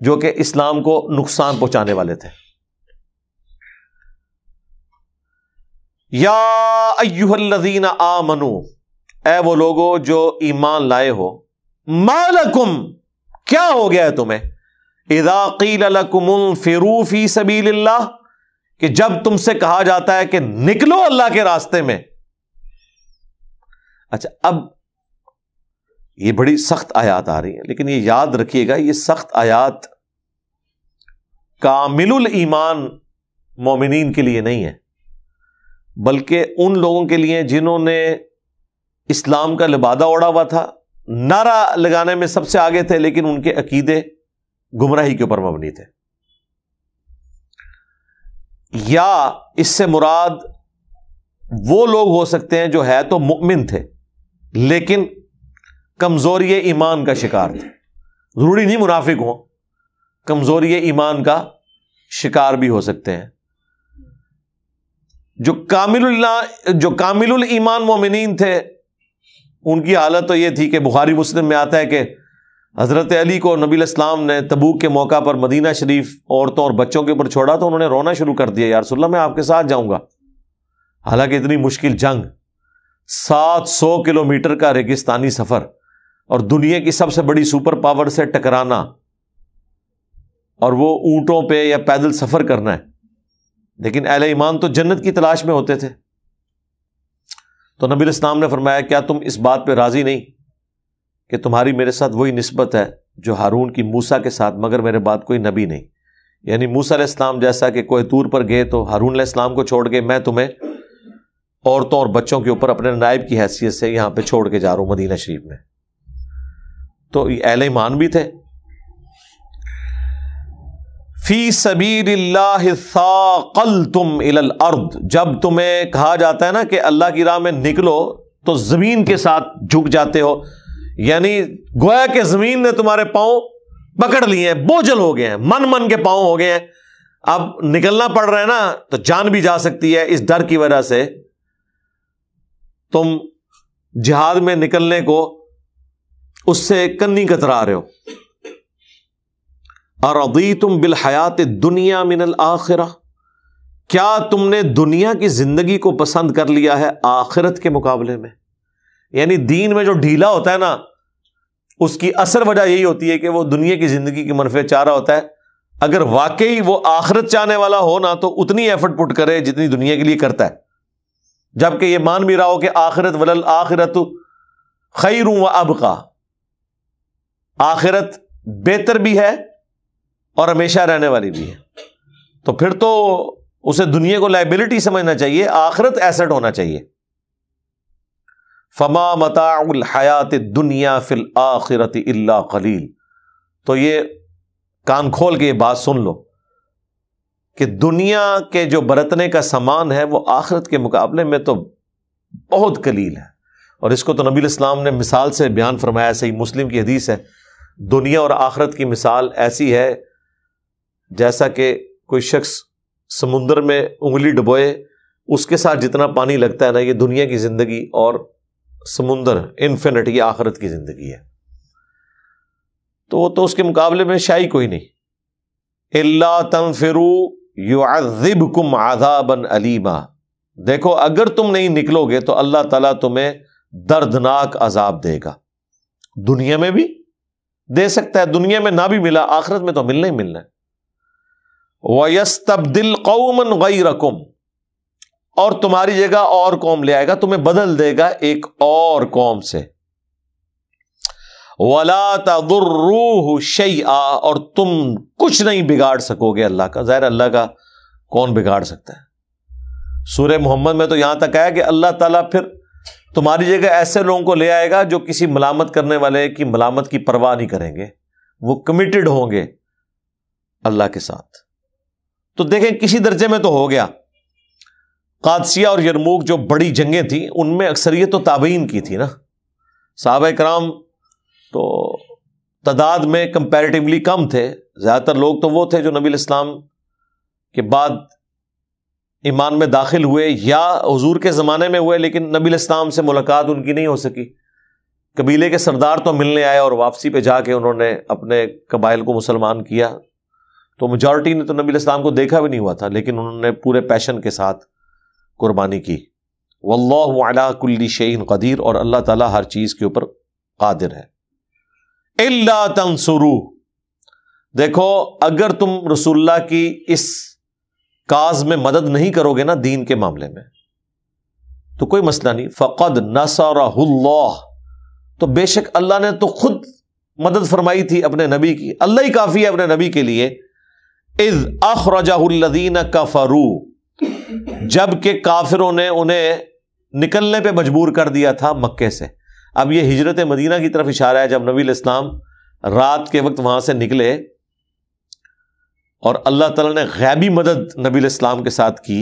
जो कि इस्लाम को नुकसान पहुंचाने वाले थे या अयुहल्लजीन आमनु ए वो लोगो जो ईमान लाए हो मालकुम क्या हो गया है तुम्हें इदाकीलकुम फिरूफी सबील्ला कि जब तुमसे कहा जाता है कि निकलो अल्लाह के रास्ते में अच्छा अब ये बड़ी सख्त आयात आ रही है लेकिन ये याद रखिएगा ये सख्त आयात कामिल ईमान मोमिन के लिए नहीं है बल्कि उन लोगों के लिए जिन्होंने इस्लाम का लिबादा ओढ़ा हुआ था नारा लगाने में सबसे आगे थे लेकिन उनके अकीदे गुमराही के ऊपर मबनी थे या इससे मुराद वो लोग हो सकते हैं जो है तो मुमिन थे लेकिन कमजोरी ईमान का शिकार थे जरूरी नहीं मुनाफिक हों कमजोरी ईमान का शिकार भी हो सकते हैं जो कामिल जो कामिल ईमान मोमिन थे उनकी हालत तो यह थी कि बुखारी मुस्लिम में आता है कि हज़रत अली को नबी इस्लाम ने तबूक के मौका पर मदीना शरीफ औरतों और बच्चों के ऊपर छोड़ा तो उन्होंने रोना शुरू कर दिया यारसोल्ला मैं आपके साथ जाऊंगा हालांकि इतनी मुश्किल जंग 700 किलोमीटर का रेगिस्तानी सफ़र और दुनिया की सबसे बड़ी सुपर पावर से टकराना और वो ऊंटों पे या पैदल सफ़र करना है लेकिन अहल ईमान तो जन्नत की तलाश में होते थे तो नबी इस्लाम ने फरमाया क्या तुम इस बात पे राज़ी नहीं कि तुम्हारी मेरे साथ वही नस्बत है जो हारून की मूसा के साथ मगर मेरे बात कोई नबी नहीं यानी मूसा इस्लाम जैसा कि कोई तूर पर गए तो हारून इस्लाम को छोड़ के मैं तुम्हें औरतों और बच्चों के ऊपर अपने नायब की हैसियत से यहाँ पे छोड़ के जा रहा हूँ मदीना शरीफ में तो अहल ईमान भी थे फी सबीर कल तुम इल अर्द जब तुम्हें कहा जाता है ना कि अल्लाह की राह में निकलो तो ज़मीन के साथ झुक जाते हो यानी गोया के ज़मीन ने तुम्हारे पाओ पकड़ लिए हैं बोझल हो गए हैं मन मन के पाओ हो गए हैं अब निकलना पड़ रहा है ना तो जान भी जा सकती है इस डर की वजह से तुम जिहाद में निकलने को उससे कन्नी कतरा रहे हो और अदी तुम बिलहयात दुनिया मिनल आखिर क्या तुमने दुनिया की जिंदगी को पसंद कर लिया है आखिरत के मुकाबले में यानी दीन में जो ढीला होता है ना उसकी असर वजह यही होती है कि वो दुनिया की जिंदगी की मनफे चाह रहा होता है अगर वाकई वो आखिरत चाहने वाला हो ना तो उतनी एफर्ट पुट करे जितनी दुनिया के लिए करता है जबकि ये मान भी रहा हो कि आखिरत वलल आखिरत खैरू व अब का आखिरत बेहतर भी है और हमेशा रहने वाली भी है तो फिर तो उसे दुनिया को लाइबिलिटी समझना चाहिए आखिरत एसेट होना चाहिए फमा मताउल हयात दुनिया फिल आखिरत इल्ला खलील तो ये कान खोल के ये बात सुन लो कि दुनिया के जो बरतने का सामान है वो आखिरत के मुकाबले में तो बहुत कलील है और इसको तो नबी इस्लाम ने मिसाल से बयान फरमाया सही मुस्लिम की हदीस है दुनिया और आखरत की मिसाल ऐसी है जैसा कि कोई शख्स समुंदर में उंगली डुबोए उसके साथ जितना पानी लगता है ना ये दुनिया की ज़िंदगी और समुंदर इन्फिनिट ये आखरत की ज़िंदगी है तो तो उसके मुकाबले में शाही कोई नहीं अल्ला तम फिर युआब कुम आदाबन अलीमा देखो अगर तुम नहीं निकलोगे तो अल्लाह ताला तुम्हें दर्दनाक अजाब देगा दुनिया में भी दे सकता है दुनिया में ना भी मिला आखिरत में तो मिलना ही मिलना है वयस तब्दिल कौमन गई रकुम और तुम्हारी जगह और कौम ले आएगा तुम्हें बदल देगा एक और कौम से वला तदुर्रूह शैआ और तुम कुछ नहीं बिगाड़ सकोगे अल्लाह का जहर अल्लाह का कौन बिगाड़ सकता है सूर्य मोहम्मद में तो यहां तक आया कि अल्लाह ताला फिर तुम्हारी जगह ऐसे लोगों को ले आएगा जो किसी मलामत करने वाले की मलामत की परवाह नहीं करेंगे वो कमिटेड होंगे अल्लाह के साथ तो देखें किसी दर्जे में तो हो गया कादसिया और यरमूक जो बड़ी जंगें थी उनमें अक्सरियत तो ताबीन की थी ना साहब कराम तो तादाद में कंपैरेटिवली कम थे ज़्यादातर लोग तो वो थे जो नबी इस्लाम के बाद ईमान में दाखिल हुए या हजूर के ज़माने में हुए लेकिन नबी इस्लाम से मुलाकात उनकी नहीं हो सकी कबीले के सरदार तो मिलने आए और वापसी पर जाके उन्होंने अपने कबाइल को मुसलमान किया तो मेजॉरिटी ने तो नबी इस्लाम को देखा भी नहीं हुआ था लेकिन उन्होंने पूरे पैशन के साथ कुर्बानी की वल्ला कुल्ली शहीन कदीर और अल्लाह ताला हर चीज़ के ऊपर कादिर है इल्ला तंसुरू देखो अगर तुम रसुल्ला की इस काज में मदद नहीं करोगे ना दीन के मामले में तो कोई मसला नहीं फ़कद नसरह तो बेशक अल्लाह ने तो खुद मदद फरमाई थी अपने नबी की अल्लाह ही काफ़ी है अपने नबी के लिए इज अखरजादीन का फरू जबकि काफिरों ने उन्हें निकलने पे मजबूर कर दिया था मक्के से अब ये हिजरत मदीना की तरफ इशारा है जब नबी इस्लाम रात के वक्त वहां से निकले और अल्लाह ताला ने गैबी मदद नबी इस्लाम के साथ की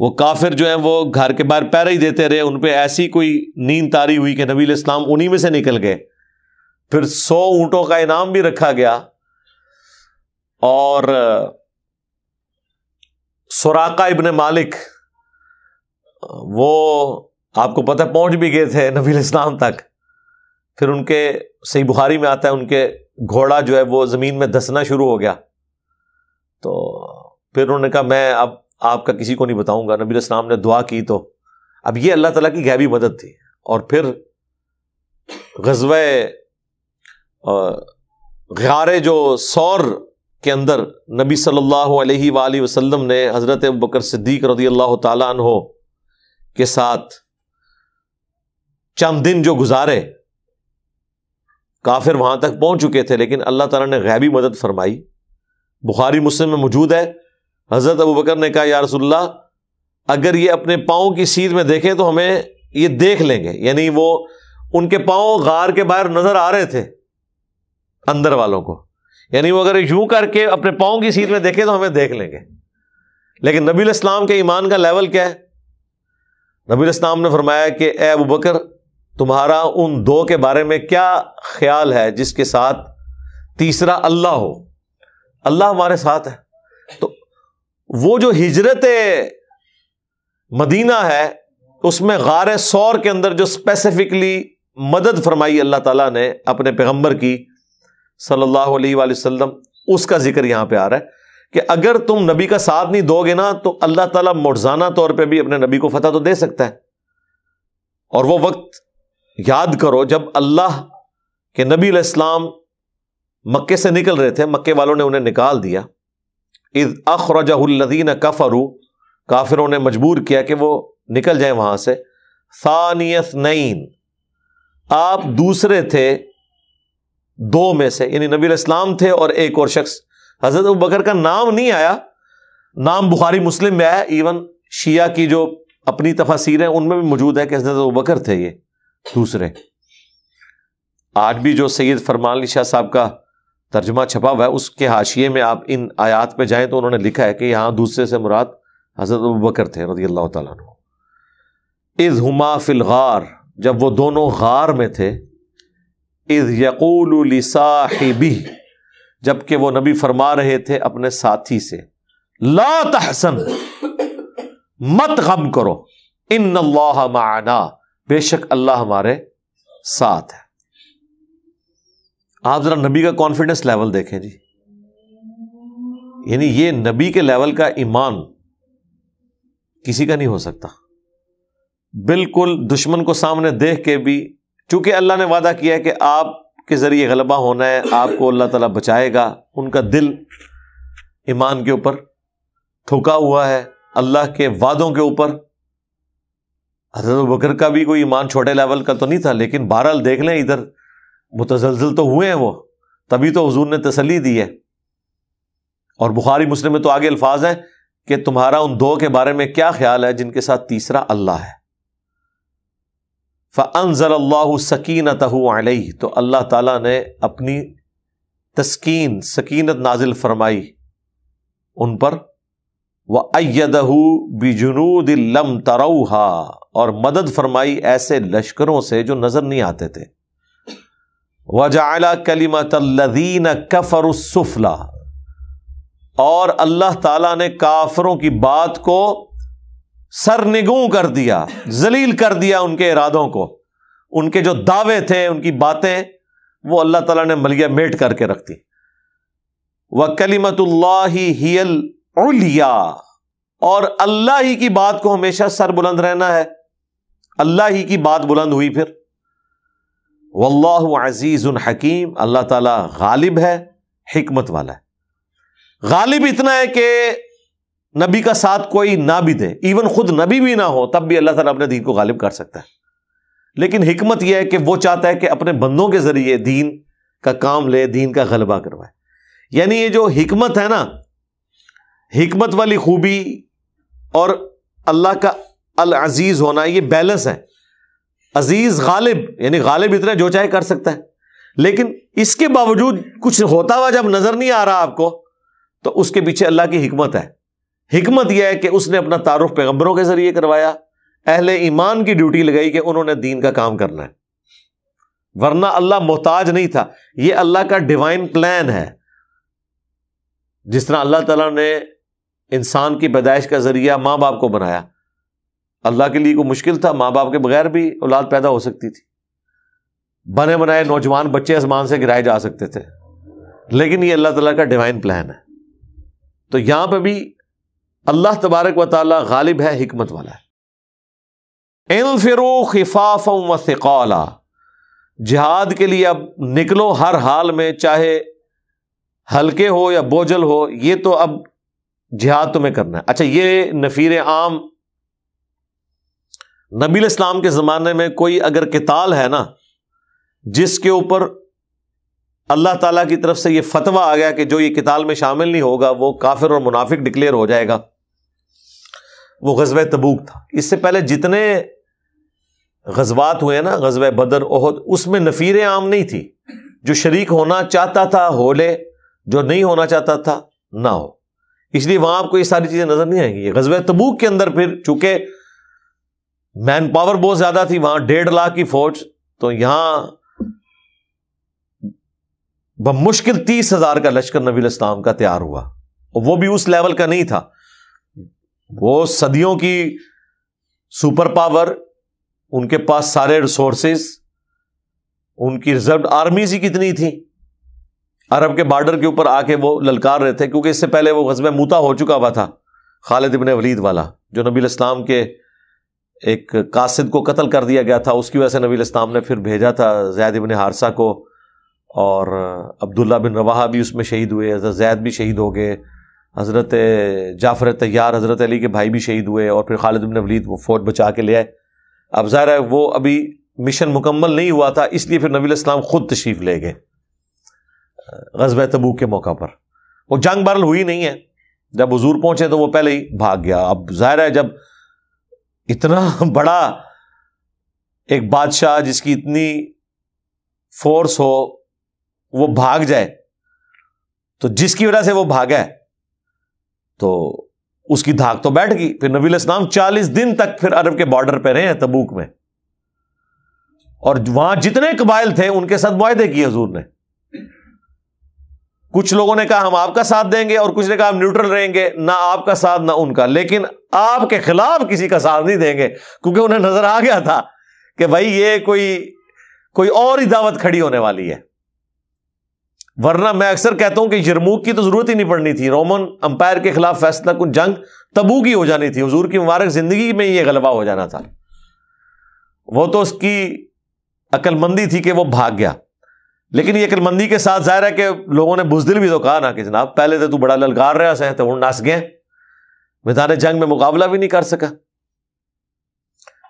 वो काफिर जो है वो घर के बाहर पैर ही देते रहे उन पर ऐसी कोई नींद तारी हुई कि नबी इस्लाम उन्हीं में से निकल गए फिर सौ ऊंटों का इनाम भी रखा गया और सराका इबन मालिक वो आपको पता पहुंच भी गए थे नबी इस्लाम तक फिर उनके सही बुखारी में आता है उनके घोड़ा जो है वो ज़मीन में धसना शुरू हो गया तो फिर उन्होंने कहा मैं अब आपका किसी को नहीं बताऊंगा नबी इस्लाम ने दुआ की तो अब ये अल्लाह ताला की गैबी मदद थी और फिर गजब गारे जो सौर के अंदर नबी सल्लल्लाहु अलैहि वसल्लम ने हज़रत बकर सिद्दीक रदी अल्लाह तहो के साथ चंद दिन जो गुजारे काफिर वहां तक पहुंच चुके थे लेकिन अल्लाह ताला ने गैबी मदद फरमाई बुखारी मुस्लिम में मौजूद है हज़रत अबू बकर ने कहा या रसुल्ला अगर ये अपने पाओं की सीध में देखे तो हमें ये देख लेंगे यानी वो उनके पाओ गार के बाहर नज़र आ रहे थे अंदर वालों को यानी वो अगर यूं करके अपने पाओं की सीर में देखे तो हमें देख लेंगे लेकिन नबी इस्लाम के ईमान का लेवल क्या है नबी इस्लाम ने फरमाया कि ए अबू बकर तुम्हारा उन दो के बारे में क्या ख्याल है जिसके साथ तीसरा अल्लाह हो अल्लाह हमारे साथ है तो वो जो हिजरत मदीना है उसमें गार सौर के अंदर जो स्पेसिफिकली मदद फरमाई अल्लाह ताला ने अपने पैगंबर की सल्लल्लाहु अलैहि वसल्लम उसका जिक्र यहां पे आ रहा है कि अगर तुम नबी का साथ नहीं दोगे ना तो अल्लाह ताला मुर्जाना तौर पे भी अपने नबी को फतह तो दे सकता है और वो वक्त याद करो जब अल्लाह के नबी इस्लाम मक्के से निकल रहे थे मक्के वालों ने उन्हें निकाल दिया इद अखरजहल्लदीन कफरू काफिरों ने मजबूर किया कि वो निकल जाए वहां से सानियस नईन आप दूसरे थे दो में से यानी नबी इस्लाम थे और एक और शख्स हजरत बकर का नाम नहीं आया नाम बुखारी मुस्लिम में आया इवन शिया की जो अपनी तफासिर है उनमें भी मौजूद है कि हजरत बकर थे ये दूसरे आज भी जो सैयद फरमान शाह साहब का तर्जमा छपा हुआ है उसके हाशिए में आप इन आयात पर जाएं तो उन्होंने लिखा है कि यहां दूसरे से मुराद हज़रत बकर थे रदी अल्लाह तु इज़ हुमा फिलगार जब वो दोनों गार में थे इज़ यकूल साहिबी जबकि वो नबी फरमा रहे थे अपने साथी से ला तहसन मत गम करो इन अल्लाह माना बेशक अल्लाह हमारे साथ है आप ज़रा नबी का कॉन्फिडेंस लेवल देखें जी यानी ये नबी के लेवल का ईमान किसी का नहीं हो सकता बिल्कुल दुश्मन को सामने देख के भी चूंकि अल्लाह ने वादा किया है कि आपके ज़रिए गलबा होना है आपको अल्लाह ताला बचाएगा उनका दिल ईमान के ऊपर ठुका हुआ है अल्लाह के वादों के ऊपर हजरत बकर का भी कोई ईमान छोटे लेवल का तो नहीं था लेकिन बहरहाल देख लें इधर मुतजलजल तो हुए हैं वो तभी तो हजूर ने तसली दी है और बुखारी मुस्लिम में तो आगे अल्फाज हैं कि तुम्हारा उन दो के बारे में क्या ख्याल है जिनके साथ तीसरा अल्लाह है फ़नज़ल्ला सकीन तहई तो अल्लाह तला ने अपनी तस्किन सकीनत नाजिल फरमाई उन पर वह अयदहू बिजुनूद लम तरऊहा और मदद फरमाई ऐसे लश्करों से जो नज़र नहीं आते थे वजाला कलीमतल्लिन कफरसुफला और अल्लाह ताला ने काफरों की बात को सर सरनिगू कर दिया जलील कर दिया उनके इरादों को उनके जो दावे थे उनकी बातें वो अल्लाह ताला ने मलिया मेट करके रख दी वह कलीमतुल्लाहिया और अल्लाह ही की बात को हमेशा सर बुलंद रहना है अल्लाह ही की बात बुलंद हुई फिर वल्लाह अजीज़ हकीम अल्लाह ताला गालिब है हिकमत वाला है गालिब इतना है कि नबी का साथ कोई ना भी दे इवन खुद नबी भी ना हो तब भी अल्लाह ताला अपने दीन को गालिब कर सकता है लेकिन हिकमत यह है कि वो चाहता है कि अपने बंदों के ज़रिए दीन का काम ले दीन का गलबा करवाए यानी ये जो हिकमत है ना हिकमत वाली खूबी और अल्लाह का अल अजीज़ होना ये बैलेंस है अजीज गालिब यानी गालिब इतना जो चाहे कर सकता है लेकिन इसके बावजूद कुछ होता हुआ जब नजर नहीं आ रहा आपको तो उसके पीछे अल्लाह की हिकमत है हिकमत यह है कि उसने अपना तारुफ पैगंबरों के जरिए करवाया अहले ईमान की ड्यूटी लगाई कि उन्होंने दीन का काम करना है वरना अल्लाह मोहताज नहीं था यह अल्लाह का डिवाइन प्लान है जिस तरह अल्लाह तला ने इंसान की पैदाइश का जरिया मां बाप को बनाया अल्लाह के लिए को मुश्किल था माँ बाप के बगैर भी औलाद पैदा हो सकती थी बने बनाए नौजवान बच्चे आसमान से गिराए जा सकते थे लेकिन ये अल्लाह तला का डिवाइन प्लान है तो यहां पर भी अल्लाह तबारक व गालिब है हमत वाला है इन फिरो खिफाफ जिहाद के लिए अब निकलो हर हाल में चाहे हल्के हो या बोझल हो ये तो अब जिहाद तुम्हें करना है अच्छा ये नफ़ीर आम नबी इस्लाम के ज़माने में कोई अगर किताल है ना जिसके ऊपर अल्लाह ताला की तरफ से ये फतवा आ गया कि जो ये किताल में शामिल नहीं होगा वो काफिर और मुनाफिक डिक्लेयर हो जाएगा वो गजब तबूक था इससे पहले जितने गजबात हुए ना गजब बदर ओहद उसमें नफ़ीर आम नहीं थी जो शरीक होना चाहता था हो ले जो नहीं होना चाहता था ना हो इसलिए वहां आपको ये सारी चीज़ें नज़र नहीं आएंगी गजब तबूक के अंदर फिर चूंकि मैन पावर बहुत ज्यादा थी वहां डेढ़ लाख की फौज तो यहां मुश्किल तीस हजार का लश्कर नबी इस्लाम का तैयार हुआ और वो भी उस लेवल का नहीं था वो सदियों की सुपर पावर उनके पास सारे रिसोर्सेस उनकी रिजर्व आर्मीज ही कितनी थी अरब के बॉर्डर के ऊपर आके वो ललकार रहे थे क्योंकि इससे पहले वो गजब मूता हो चुका हुआ था खालिद इबन वलीद वाला जो नबी इस्लाम के एक कासिद को कत्ल कर दिया गया था उसकी वजह से नबी इस्लाम ने फिर भेजा था जैद इबन हारसा को और अब्दुल्ला बिन रवाहा भी उसमें शहीद हुए हज़रत जैद भी शहीद हो गए हज़रत जाफ़र तैयार हज़रत अली के भाई भी शहीद हुए और फिर खालिद बिन वलीद वो फ़ौज बचा के ले आए अब ज़ाहिर है वो अभी मिशन मुकम्मल नहीं हुआ था इसलिए फिर नबी इस्लाम ख़ुद तशरीफ़ ले गए गजब तबू के मौका पर वो जंग बरल हुई नहीं है जब हजूर पहुँचे तो वो पहले ही भाग गया अब ज़ाहिर है जब इतना बड़ा एक बादशाह जिसकी इतनी फोर्स हो वो भाग जाए तो जिसकी वजह से वो भागा है तो उसकी धाक तो बैठ गई फिर नबील इस्लाम चालीस दिन तक फिर अरब के बॉर्डर पर रहे हैं तबूक में और वहां जितने कबाइल थे उनके साथ मुआदे किए हजूर ने कुछ लोगों ने कहा हम आपका साथ देंगे और कुछ ने कहा हम न्यूट्रल रहेंगे ना आपका साथ ना उनका लेकिन आपके खिलाफ किसी का साथ नहीं देंगे क्योंकि उन्हें नजर आ गया था कि भाई ये कोई कोई और ही दावत खड़ी होने वाली है वरना मैं अक्सर कहता हूं कि यरमूक की तो जरूरत ही नहीं पड़नी थी रोमन अंपायर के खिलाफ फैसला कुछ जंग तबू की हो जानी थी हजूर की मुबारक जिंदगी में यह गलबा हो जाना था वो तो उसकी अक्लमंदी थी कि वो भाग गया लेकिन ये अकलमंदी के साथ जाहिर है कि लोगों ने बुजदिल भी तो कहा ना कि जनाब पहले तो तू बड़ा ललकार रहा से तो हूं नस गए मैदान जंग में मुकाबला भी नहीं कर सका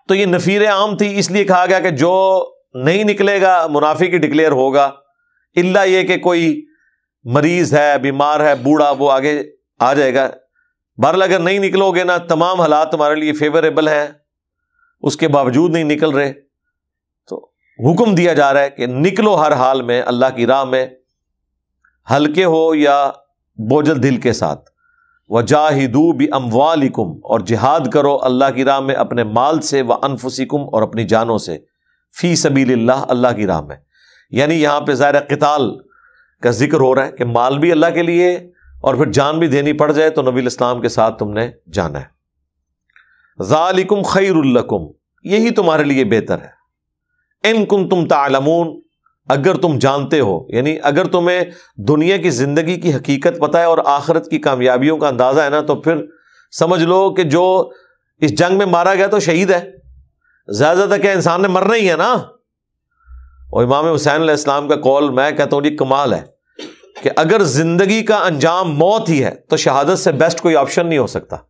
तो ये नफीर आम थी इसलिए कहा गया कि जो नहीं निकलेगा मुनाफी की डिक्लेयर होगा इला ये कि कोई मरीज है बीमार है बूढ़ा वो आगे आ जाएगा बहरल अगर नहीं निकलोगे ना तमाम हालात तुम्हारे लिए फेवरेबल हैं उसके बावजूद नहीं निकल रहे हुक्म दिया जा रहा है कि निकलो हर हाल में अल्लाह की राह में हल्के हो या बोझल दिल के साथ व जाहिदू भी अमवालिकुम और जिहाद करो अल्लाह की राह में अपने माल से व अनफुसिकुम और अपनी जानों से फ़ी सबील अल्लाह की राह में यानी यहाँ पर ज़ाहिर किताल का जिक्र हो रहा है कि माल भी अल्लाह के लिए और फिर जान भी देनी पड़ जाए तो नबी इस्लाम के साथ तुमने जाना है ज़ालिकुम खैरुल्लकुम यही तुम्हारे लिए बेहतर है इन कुम तुम तालमून अगर तुम जानते हो यानी अगर तुम्हें दुनिया की ज़िंदगी की हकीकत पता है और आखरत की कामयाबियों का अंदाज़ा है ना तो फिर समझ लो कि जो इस जंग में मारा गया तो शहीद है ज़्यादा ज़्यादा क्या इंसान ने मरना ही है ना और इमाम हुसैन इस्लाम का कॉल मैं कहता हूँ ये कमाल है कि अगर ज़िंदगी का अंजाम मौत ही है तो शहादत से बेस्ट कोई ऑप्शन नहीं हो सकता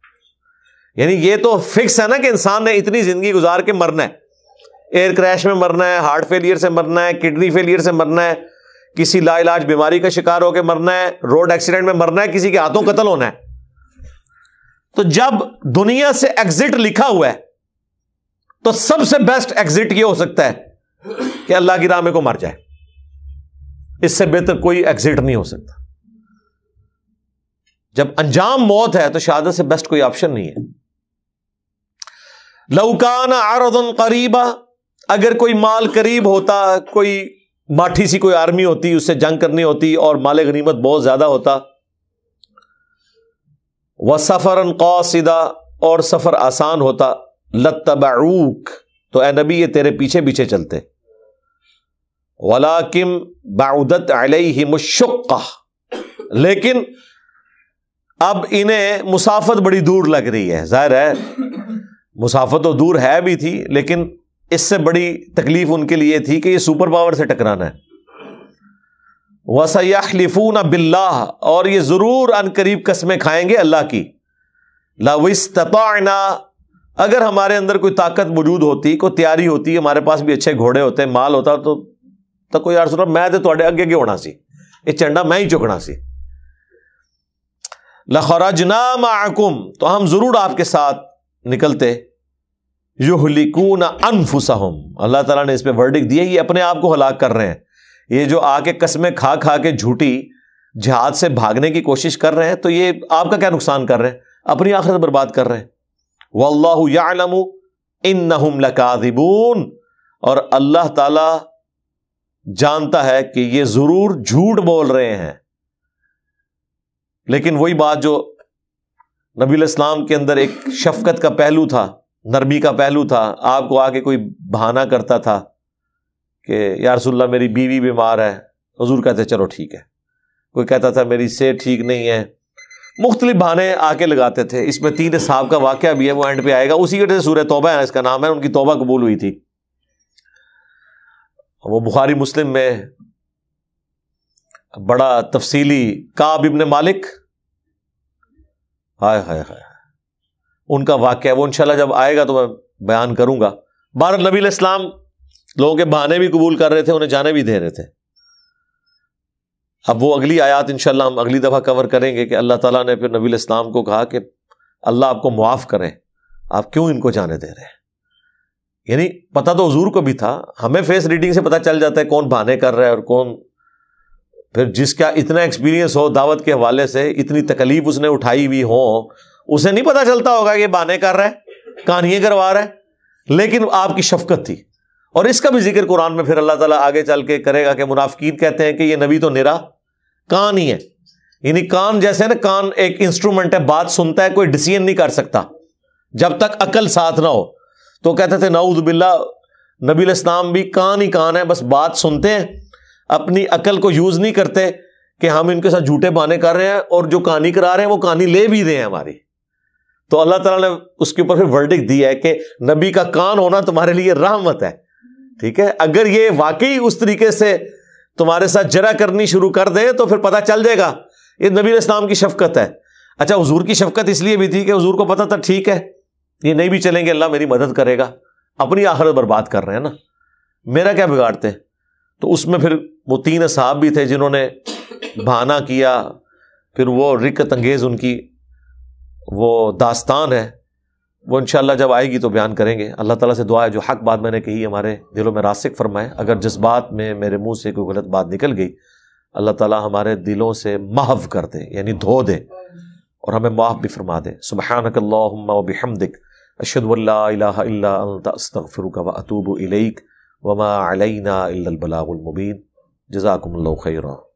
यानी ये तो फिक्स है ना कि इंसान ने इतनी ज़िंदगी गुजार के मरना है एयर क्रैश में मरना है हार्ट फेलियर से मरना है किडनी फेलियर से मरना है किसी लाइलाज बीमारी का शिकार होकर मरना है रोड एक्सीडेंट में मरना है किसी के हाथों कत्ल होना है तो जब दुनिया से एग्जिट लिखा हुआ है तो सबसे बेस्ट एग्जिट यह हो सकता है कि अल्लाह की रामे को मर जाए इससे बेहतर कोई एग्जिट नहीं हो सकता जब अंजाम मौत है तो शहादत से बेस्ट कोई ऑप्शन नहीं है लौकान आरदन करीबा अगर कोई माल करीब होता कोई माठी सी कोई आर्मी होती उससे जंग करनी होती और माल गनीमत बहुत ज्यादा होता व सफर कौसिदा और सफर आसान होता लतबाऊक तो ए नबी ये तेरे पीछे पीछे चलते वलाकिम बाउदत ही मुशक्का लेकिन अब इन्हें मुसाफत बड़ी दूर लग रही है जाहिर है मुसाफत तो दूर है भी थी लेकिन इससे बड़ी तकलीफ उनके लिए थी कि ये सुपर पावर से टकराना है वसयाखलिफून बिल्ला और ये ज़रूर अन करीब कस्में खाएंगे अल्लाह की लाविस्तना अगर हमारे अंदर कोई ताकत मौजूद होती कोई तैयारी होती हमारे पास भी अच्छे घोड़े होते माल होता तो तो कोई यार सुना मैं तो अगे अगे होना सी ये चंडा मैं ही चुकना सी लखराजना माकुम तो हम ज़रूर आपके साथ निकलते युहलिकून अनफुसहम अल्लाह ताला ने इस पे वर्डिक दिया ये अपने आप को हलाक कर रहे हैं ये जो आके कस्में खा खा के झूठी जहाद से भागने की कोशिश कर रहे हैं तो ये आपका क्या नुकसान कर रहे हैं अपनी आखिरत बर्बाद कर रहे हैं वल्लाम इन लकादिबून और अल्लाह ताला जानता है कि ये जरूर झूठ बोल रहे हैं लेकिन वही बात जो नबी इस्लाम के अंदर एक शफकत का पहलू था नरमी का पहलू था आपको आके कोई बहाना करता था कि यार रसुल्ला मेरी बीवी बीमार है हजूर कहते चलो ठीक है कोई कहता था मेरी सेहत ठीक नहीं है मुख्तलिफ बहाने आके लगाते थे इसमें तीन साहब का वाक्य भी है वो एंड पे आएगा उसी वजह सूर तोबा है इसका नाम है उनकी तोबा कबूल हुई थी वो बुखारी मुस्लिम में बड़ा तफसीली काब इबन मालिक हाय हाय हाय उनका वाक्य है वो इनशाला जब आएगा तो मैं बयान करूंगा भारत नबी इस्लाम लोगों के बहाने भी कबूल कर रहे थे उन्हें जाने भी दे रहे थे अब वो अगली आयात इंशाल्लाह हम अगली दफ़ा कवर करेंगे कि अल्लाह तला ने फिर नबी इस्लाम को कहा कि अल्लाह आपको मुआफ़ करे आप क्यों इनको जाने दे रहे हैं यानी पता तो हजूर को भी था हमें फेस रीडिंग से पता चल जाता है कौन बहाने कर रहे हैं और कौन फिर जिसका इतना एक्सपीरियंस हो दावत के हवाले से इतनी तकलीफ उसने उठाई हुई हो उसे नहीं पता चलता होगा कि बाने कर रहा है कहानियां करवा रहा है लेकिन आपकी शफकत थी और इसका भी जिक्र कुरान में फिर अल्लाह ताला आगे चल के करेगा कि मुनाफकीन कहते हैं कि ये नबी तो निरा कान ही है यानी कान जैसे ना कान एक इंस्ट्रूमेंट है बात सुनता है कोई डिसीजन नहीं कर सकता जब तक अकल साथ ना हो तो कहते थे नाउद बिल्ला नबी इस्लाम भी कान ही कान है बस बात सुनते हैं अपनी अकल को यूज़ नहीं करते कि हम इनके साथ झूठे बहाने कर रहे हैं और जो कहानी करा रहे हैं वो कहानी ले भी रहे हैं हमारी तो अल्लाह तला ने उसके ऊपर फिर वर्डिक दिया है कि नबी का कान होना तुम्हारे लिए रहमत है ठीक है अगर ये वाकई उस तरीके से तुम्हारे साथ जरा करनी शुरू कर दें तो फिर पता चल जाएगा ये नबी इस्लाम की शफकत है अच्छा हजूर की शफकत इसलिए भी थी कि हजूर को पता था ठीक है ये नहीं भी चलेंगे अल्लाह मेरी मदद करेगा अपनी आखिरत बर्बाद कर रहे हैं ना मेरा क्या बिगाड़ते तो उसमें फिर वो तीन साहब भी थे जिन्होंने बहाना किया फिर वो रिकत अंगेज़ उनकी वो दास्तान है वो इन जब आएगी तो बयान करेंगे अल्लाह ताला से दुआ है जो हक बात मैंने कही हमारे दिलों में रासिक फरमाए अगर जिस बात में मेरे मुंह से कोई गलत बात निकल गई अल्लाह ताला हमारे दिलों से महव कर दे यानी धो दे और हमें माफ़ भी फरमा दे सुबह अशदुल्लास्तफ़िरुक व अतूब इलैक वमा अलैना इल्लबलागुलमुबीन जजाकुम